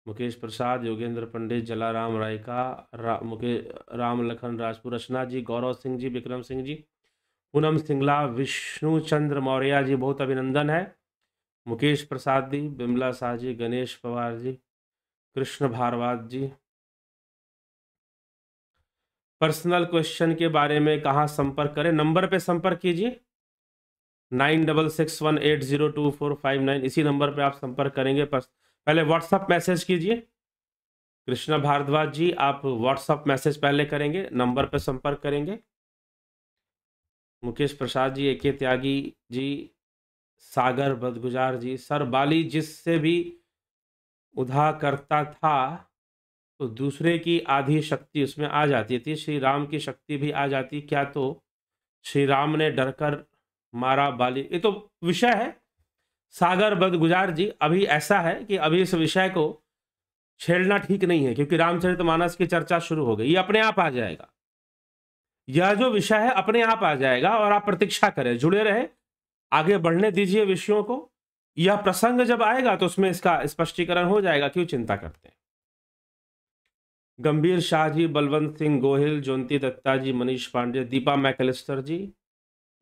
मुकेश प्रसाद योगेंद्र पंडित जलाराम रायका रा, मुकेश राम लखन राजपुर रचना जी गौरव सिंह जी विक्रम सिंह जी पूनम सिंगला विष्णु चंद्र मौर्य जी बहुत अभिनंदन है मुकेश प्रसाद जी बिमला शाह जी गणेश पवार जी कृष्ण भारवाद जी पर्सनल क्वेश्चन के बारे में कहाँ संपर्क करें नंबर पे संपर्क कीजिए nine double six one eight zero two four five nine इसी नंबर पे आप संपर्क करेंगे पहले व्हाट्सअप मैसेज कीजिए कृष्णा भारद्वाज जी आप व्हाट्सअप मैसेज पहले करेंगे नंबर पर संपर्क करेंगे मुकेश प्रसाद जी ए के त्यागी जी सागर बदगुजार जी सर बाली जिससे भी उधा करता था तो दूसरे की आधी शक्ति उसमें आ जाती थी श्री राम की शक्ति भी आ जाती क्या तो श्री राम ने डर कर मारा बाली ये तो विषय है सागर बदगुजार जी अभी ऐसा है कि अभी इस विषय को छेड़ना ठीक नहीं है क्योंकि रामचरित मानस की चर्चा शुरू हो गई ये अपने आप आ जाएगा यह जो विषय है अपने आप आ जाएगा और आप प्रतीक्षा करें जुड़े रहे आगे बढ़ने दीजिए विषयों को यह प्रसंग जब आएगा तो उसमें इसका स्पष्टीकरण हो जाएगा क्यों चिंता करते हैं गंभीर शाह जी बलवंत सिंह गोहिल ज्योति दत्ता जी मनीष पांडे दीपा मैकलिस्टर जी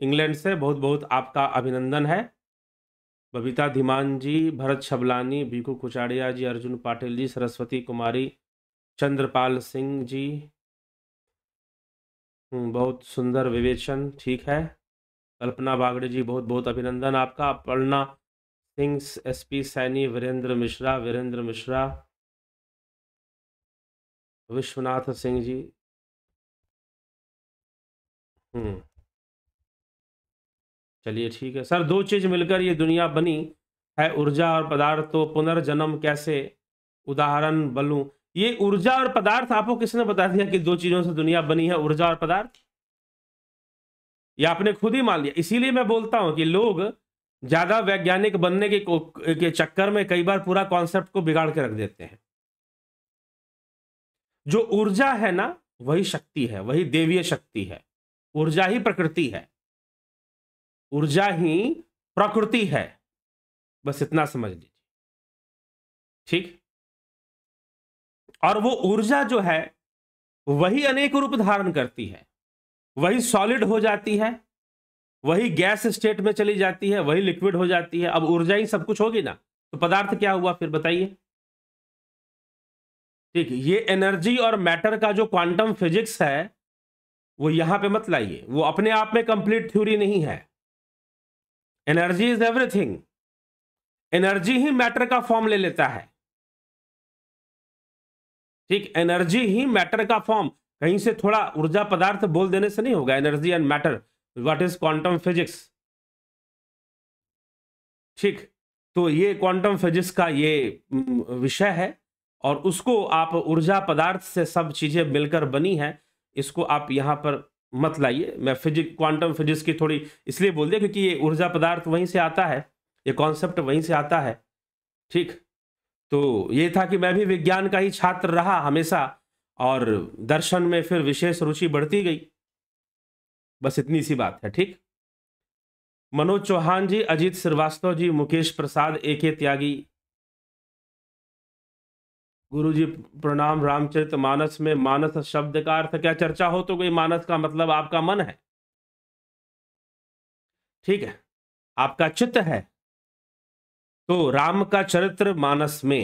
इंग्लैंड से बहुत बहुत आपका अभिनंदन है बबीता धीमान जी भरत छबलानी भीखू कुचाड़िया जी अर्जुन पाटिल जी सरस्वती कुमारी चंद्रपाल सिंह जी हम्म, बहुत सुंदर विवेचन ठीक है कल्पना बागड़े जी बहुत बहुत अभिनंदन आपका अपर्णा सिंह एसपी सैनी वीरेंद्र मिश्रा वीरेंद्र मिश्रा विश्वनाथ सिंह जी हम्म चलिए ठीक है सर दो चीज मिलकर ये दुनिया बनी है ऊर्जा और पदार्थ तो पुनर्जन्म कैसे उदाहरण बलू ये ऊर्जा और पदार्थ आपको किसने बता दिया कि दो चीजों से दुनिया बनी है ऊर्जा और पदार्थ ये आपने खुद ही मान लिया इसीलिए मैं बोलता हूं कि लोग ज्यादा वैज्ञानिक बनने के, के चक्कर में कई बार पूरा कॉन्सेप्ट को बिगाड़ के रख देते हैं जो ऊर्जा है ना वही शक्ति है वही देवीय शक्ति है ऊर्जा ही प्रकृति है ऊर्जा ही प्रकृति है बस इतना समझ लीजिए ठीक और वो ऊर्जा जो है वही अनेक रूप धारण करती है वही सॉलिड हो जाती है वही गैस स्टेट में चली जाती है वही लिक्विड हो जाती है अब ऊर्जा ही सब कुछ होगी ना तो पदार्थ क्या हुआ फिर बताइए ठीक है ये एनर्जी और मैटर का जो क्वांटम फिजिक्स है वो यहां पे मत लाइए वो अपने आप में कंप्लीट थ्योरी नहीं है एनर्जी इज एवरीथिंग एनर्जी ही मैटर का फॉर्म ले लेता है ठीक एनर्जी ही मैटर का फॉर्म कहीं से थोड़ा ऊर्जा पदार्थ बोल देने से नहीं होगा energy and matter what is quantum physics ठीक तो ये क्वांटम फिजिक्स का ये हम्म, विषय है और उसको आप ऊर्जा पदार्थ से सब चीज़ें मिलकर बनी हैं इसको आप यहाँ पर मत लाइए मैं फिजिक क्वांटम फिजिक्स की थोड़ी इसलिए बोल दिया क्योंकि ये ऊर्जा पदार्थ वहीं से आता है ये कॉन्सेप्ट वहीं से आता है ठीक तो ये था कि मैं भी विज्ञान का ही छात्र रहा हमेशा और दर्शन में फिर विशेष रुचि बढ़ती गई बस इतनी सी बात है ठीक मनोज चौहान जी अजीत श्रीवास्तव जी मुकेश प्रसाद ए के त्यागी गुरु जी प्रणाम रामचरित मानस में मानस शब्द का अर्थ क्या चर्चा हो तो कोई मानस का मतलब आपका मन है ठीक है आपका चित्त है तो राम का चरित्र मानस में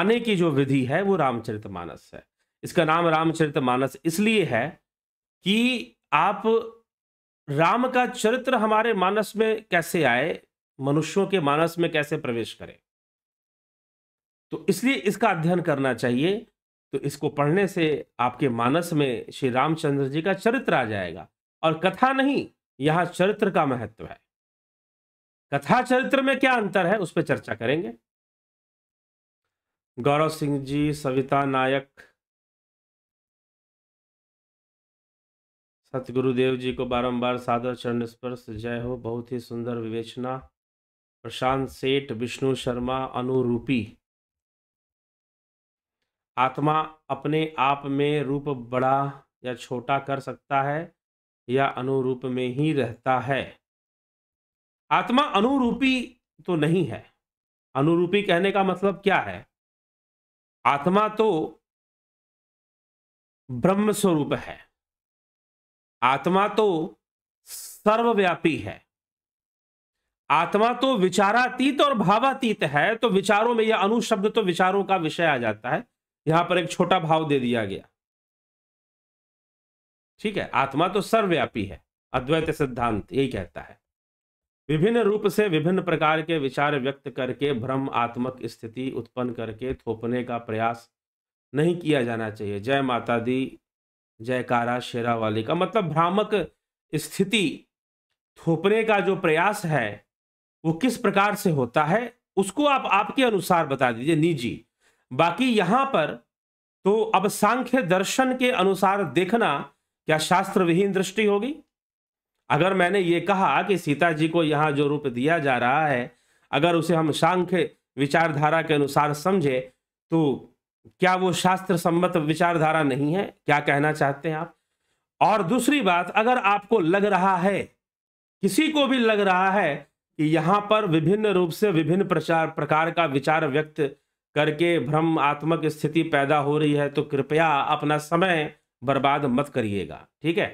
आने की जो विधि है वो रामचरित मानस है इसका नाम रामचरित मानस इसलिए है कि आप राम का चरित्र हमारे मानस में कैसे आए मनुष्यों के मानस में कैसे प्रवेश करें तो इसलिए इसका अध्ययन करना चाहिए तो इसको पढ़ने से आपके मानस में श्री रामचंद्र जी का चरित्र आ जाएगा और कथा नहीं यहां चरित्र का महत्व है कथा चरित्र में क्या अंतर है उस पर चर्चा करेंगे गौरव सिंह जी सविता नायक सतगुरुदेव जी को बारंबार सादर चरण स्पर्श जय हो बहुत ही सुंदर विवेचना प्रशांत सेठ विष्णु शर्मा अनुरूपी आत्मा अपने आप में रूप बड़ा या छोटा कर सकता है या अनुरूप में ही रहता है आत्मा अनुरूपी तो नहीं है अनुरूपी कहने का मतलब क्या है आत्मा तो ब्रह्म स्वरूप है आत्मा तो सर्वव्यापी है आत्मा तो विचारातीत और भावातीत है तो विचारों में यह अनुशब्द तो विचारों का विषय आ जाता है यहां पर एक छोटा भाव दे दिया गया ठीक है आत्मा तो सर्वव्यापी है अद्वैत सिद्धांत यही कहता है विभिन्न रूप से विभिन्न प्रकार के विचार व्यक्त करके भ्रम आत्मक स्थिति उत्पन्न करके थोपने का प्रयास नहीं किया जाना चाहिए जय माता दी जयकारा शेरावाली का मतलब भ्रामक स्थिति थोपने का जो प्रयास है वो किस प्रकार से होता है उसको आप आपके अनुसार बता दीजिए निजी बाकी यहां पर तो अब सांख्य दर्शन के अनुसार देखना क्या शास्त्र विहीन दृष्टि होगी अगर मैंने ये कहा कि सीता जी को यहां जो रूप दिया जा रहा है अगर उसे हम सांख्य विचारधारा के अनुसार समझे तो क्या वो शास्त्र सम्मत विचारधारा नहीं है क्या कहना चाहते हैं आप और दूसरी बात अगर आपको लग रहा है किसी को भी लग रहा है कि यहां पर विभिन्न रूप से विभिन्न प्रचार प्रकार का विचार व्यक्त करके भ्रम आत्मक स्थिति पैदा हो रही है तो कृपया अपना समय बर्बाद मत करिएगा ठीक है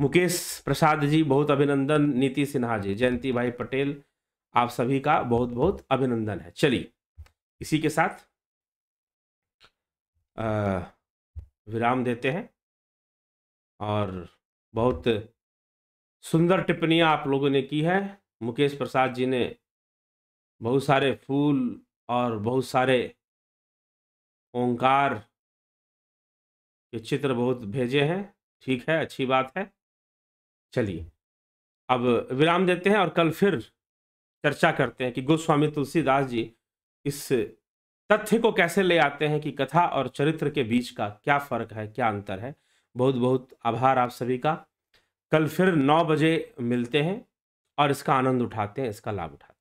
मुकेश प्रसाद जी बहुत अभिनंदन नीति सिन्हा जी जयंती भाई पटेल आप सभी का बहुत बहुत अभिनंदन है चलिए इसी के साथ विराम देते हैं और बहुत सुंदर टिप्पणियाँ आप लोगों ने की है मुकेश प्रसाद जी ने बहुत सारे फूल और बहुत सारे ओंकार के चित्र बहुत भेजे हैं ठीक है अच्छी बात है चलिए अब विराम देते हैं और कल फिर चर्चा करते हैं कि गोस्वामी तुलसीदास जी इस तथ्य को कैसे ले आते हैं कि कथा और चरित्र के बीच का क्या फ़र्क है क्या अंतर है बहुत बहुत आभार आप सभी का कल फिर नौ बजे मिलते हैं और इसका आनंद उठाते हैं इसका लाभ उठाते हैं